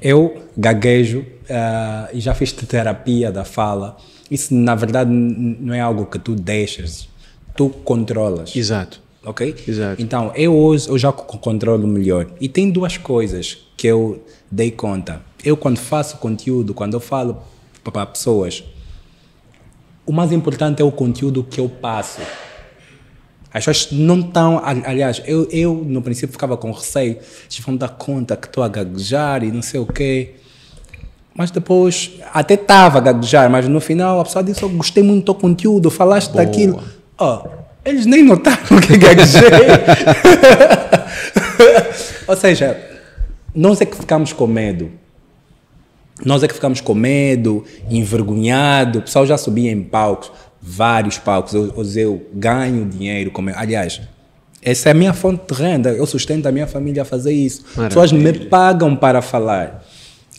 Eu gaguejo ah, e uh, já fiz terapia da fala isso, na verdade, não é algo que tu deixas, tu controlas. Exato. Ok? Exato. Então, eu hoje eu já controlo melhor. E tem duas coisas que eu dei conta. Eu, quando faço conteúdo, quando eu falo para pessoas, o mais importante é o conteúdo que eu passo. As pessoas não estão. Aliás, eu, eu no princípio ficava com receio. de vão dar conta que estou a gaguejar e não sei o quê. Mas depois, até estava a gaguejar, mas no final a pessoa disse: oh, Gostei muito do conteúdo, falaste Boa. daquilo. Oh, eles nem notaram que gaguejei. Ou seja, nós é que ficamos com medo. Nós é que ficamos com medo, envergonhado. O pessoal já subia em palcos, vários palcos. Eu, eu ganho dinheiro. Como aliás, essa é a minha fonte de renda. Eu sustento a minha família a fazer isso. as Pessoas me pagam para falar.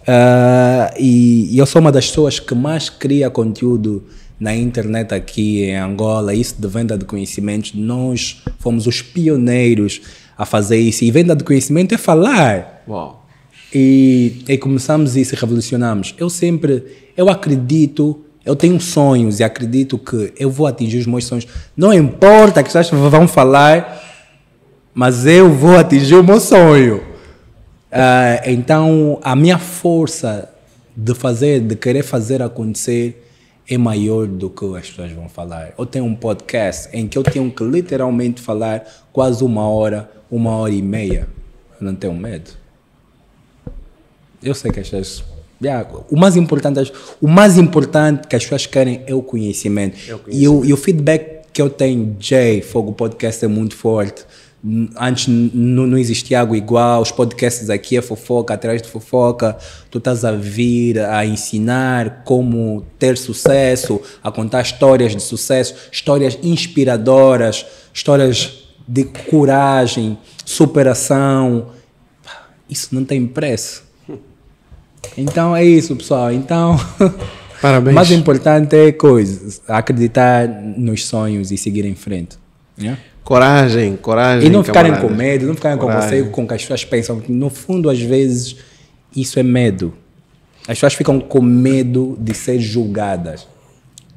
Uh, e, e, eu sou uma das pessoas que mais cria conteúdo na internet aqui em Angola, isso de venda de conhecimentos. Nós fomos os pioneiros a fazer isso. E venda de conhecimento é falar. Uau. E, e começamos isso e revolucionamos. Eu sempre, eu acredito eu tenho sonhos e acredito que eu vou atingir os meus sonhos. Não importa que vocês vão falar, mas eu vou atingir o meu sonho. Uh, então, a minha força de fazer, de querer fazer acontecer é maior do que as pessoas vão falar. Eu tenho um podcast em que eu tenho que literalmente falar quase uma hora, uma hora e meia. Eu não tenho medo. Eu sei que as pessoas Yeah, o mais importante o mais importante que as pessoas querem é o conhecimento, é o conhecimento. E, o, e, o, feedback que eu tenho Jay Fogo Podcast é muito forte antes não existia algo igual, os podcasts aqui é fofoca, atrás de fofoca, tu estás a vir a ensinar como ter sucesso, a contar histórias de sucesso, histórias inspiradoras, histórias de coragem, superação. Isso não tem preço. Então é isso, pessoal. Então, parabéns. mais importante é coisa, acreditar nos sonhos e seguir em frente. Yeah? Né? Coragem, coragem. E não ficarem com medo, não ficarem coragem. com receio com que as pessoas pensam. No fundo, às vezes, isso é medo. As pessoas ficam com medo de ser julgadas.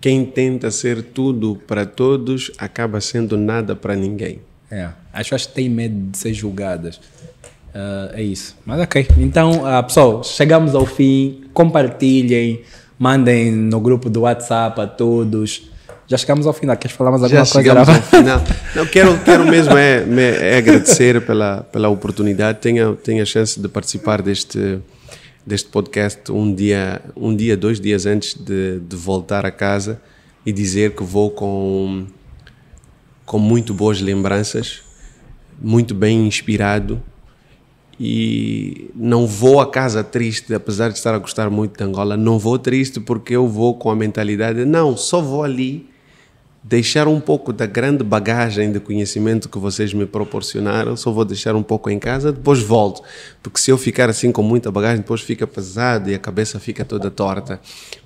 Quem tenta ser tudo para todos acaba sendo nada para ninguém. É, as pessoas têm medo de ser julgadas. Uh, é isso. Mas ok. Então, uh, pessoal, chegamos ao fim. Compartilhem, mandem no grupo do WhatsApp a todos. Já chegamos ao final. queres falar mais alguma Já coisa? Já chegamos ao final. Não, quero, quero mesmo é, é agradecer pela, pela oportunidade. Tenho, tenho a chance de participar deste deste podcast um dia, um dia dois dias antes de, de voltar a casa e dizer que vou com, com muito boas lembranças, muito bem inspirado e não vou a casa triste, apesar de estar a gostar muito de Angola, não vou triste porque eu vou com a mentalidade, não, só vou ali deixar um pouco da grande bagagem de conhecimento que vocês me proporcionaram, só vou deixar um pouco em casa, depois volto. Porque se eu ficar assim com muita bagagem, depois fica pesado e a cabeça fica toda torta.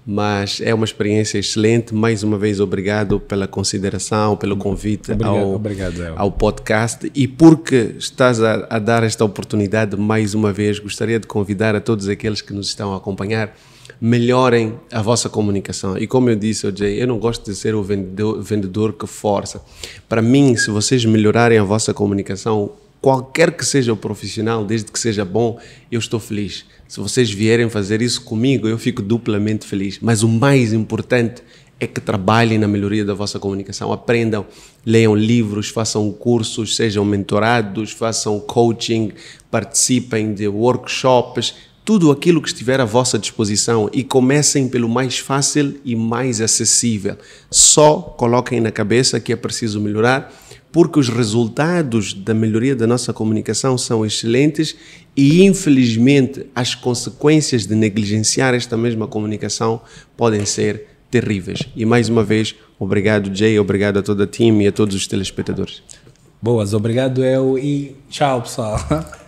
Mas é uma experiência excelente. Mais uma vez, obrigado pela consideração, pelo hum, convite obrigado, ao, obrigado, ao podcast. E porque estás a, a dar esta oportunidade, mais uma vez, gostaria de convidar a todos aqueles que nos estão a acompanhar melhorem a vossa comunicação. E como eu disse, OJ, eu não gosto de ser o vendedor, vendedor que força. Para mim, se vocês melhorarem a vossa comunicação, qualquer que seja o profissional, desde que seja bom, eu estou feliz. Se vocês vierem fazer isso comigo, eu fico duplamente feliz. Mas o mais importante é que trabalhem na melhoria da vossa comunicação, aprendam, leiam livros, façam cursos, sejam mentorados, façam coaching, participem de workshops, tudo aquilo que estiver à vossa disposição e comecem pelo mais fácil e mais acessível. Só coloquem na cabeça que é preciso melhorar, porque os resultados da melhoria da nossa comunicação são excelentes e, infelizmente, as consequências de negligenciar esta mesma comunicação podem ser terríveis. E mais uma vez, obrigado, Jay, obrigado a toda a time e a todos os telespectadores. Boas, obrigado eu e tchau, pessoal.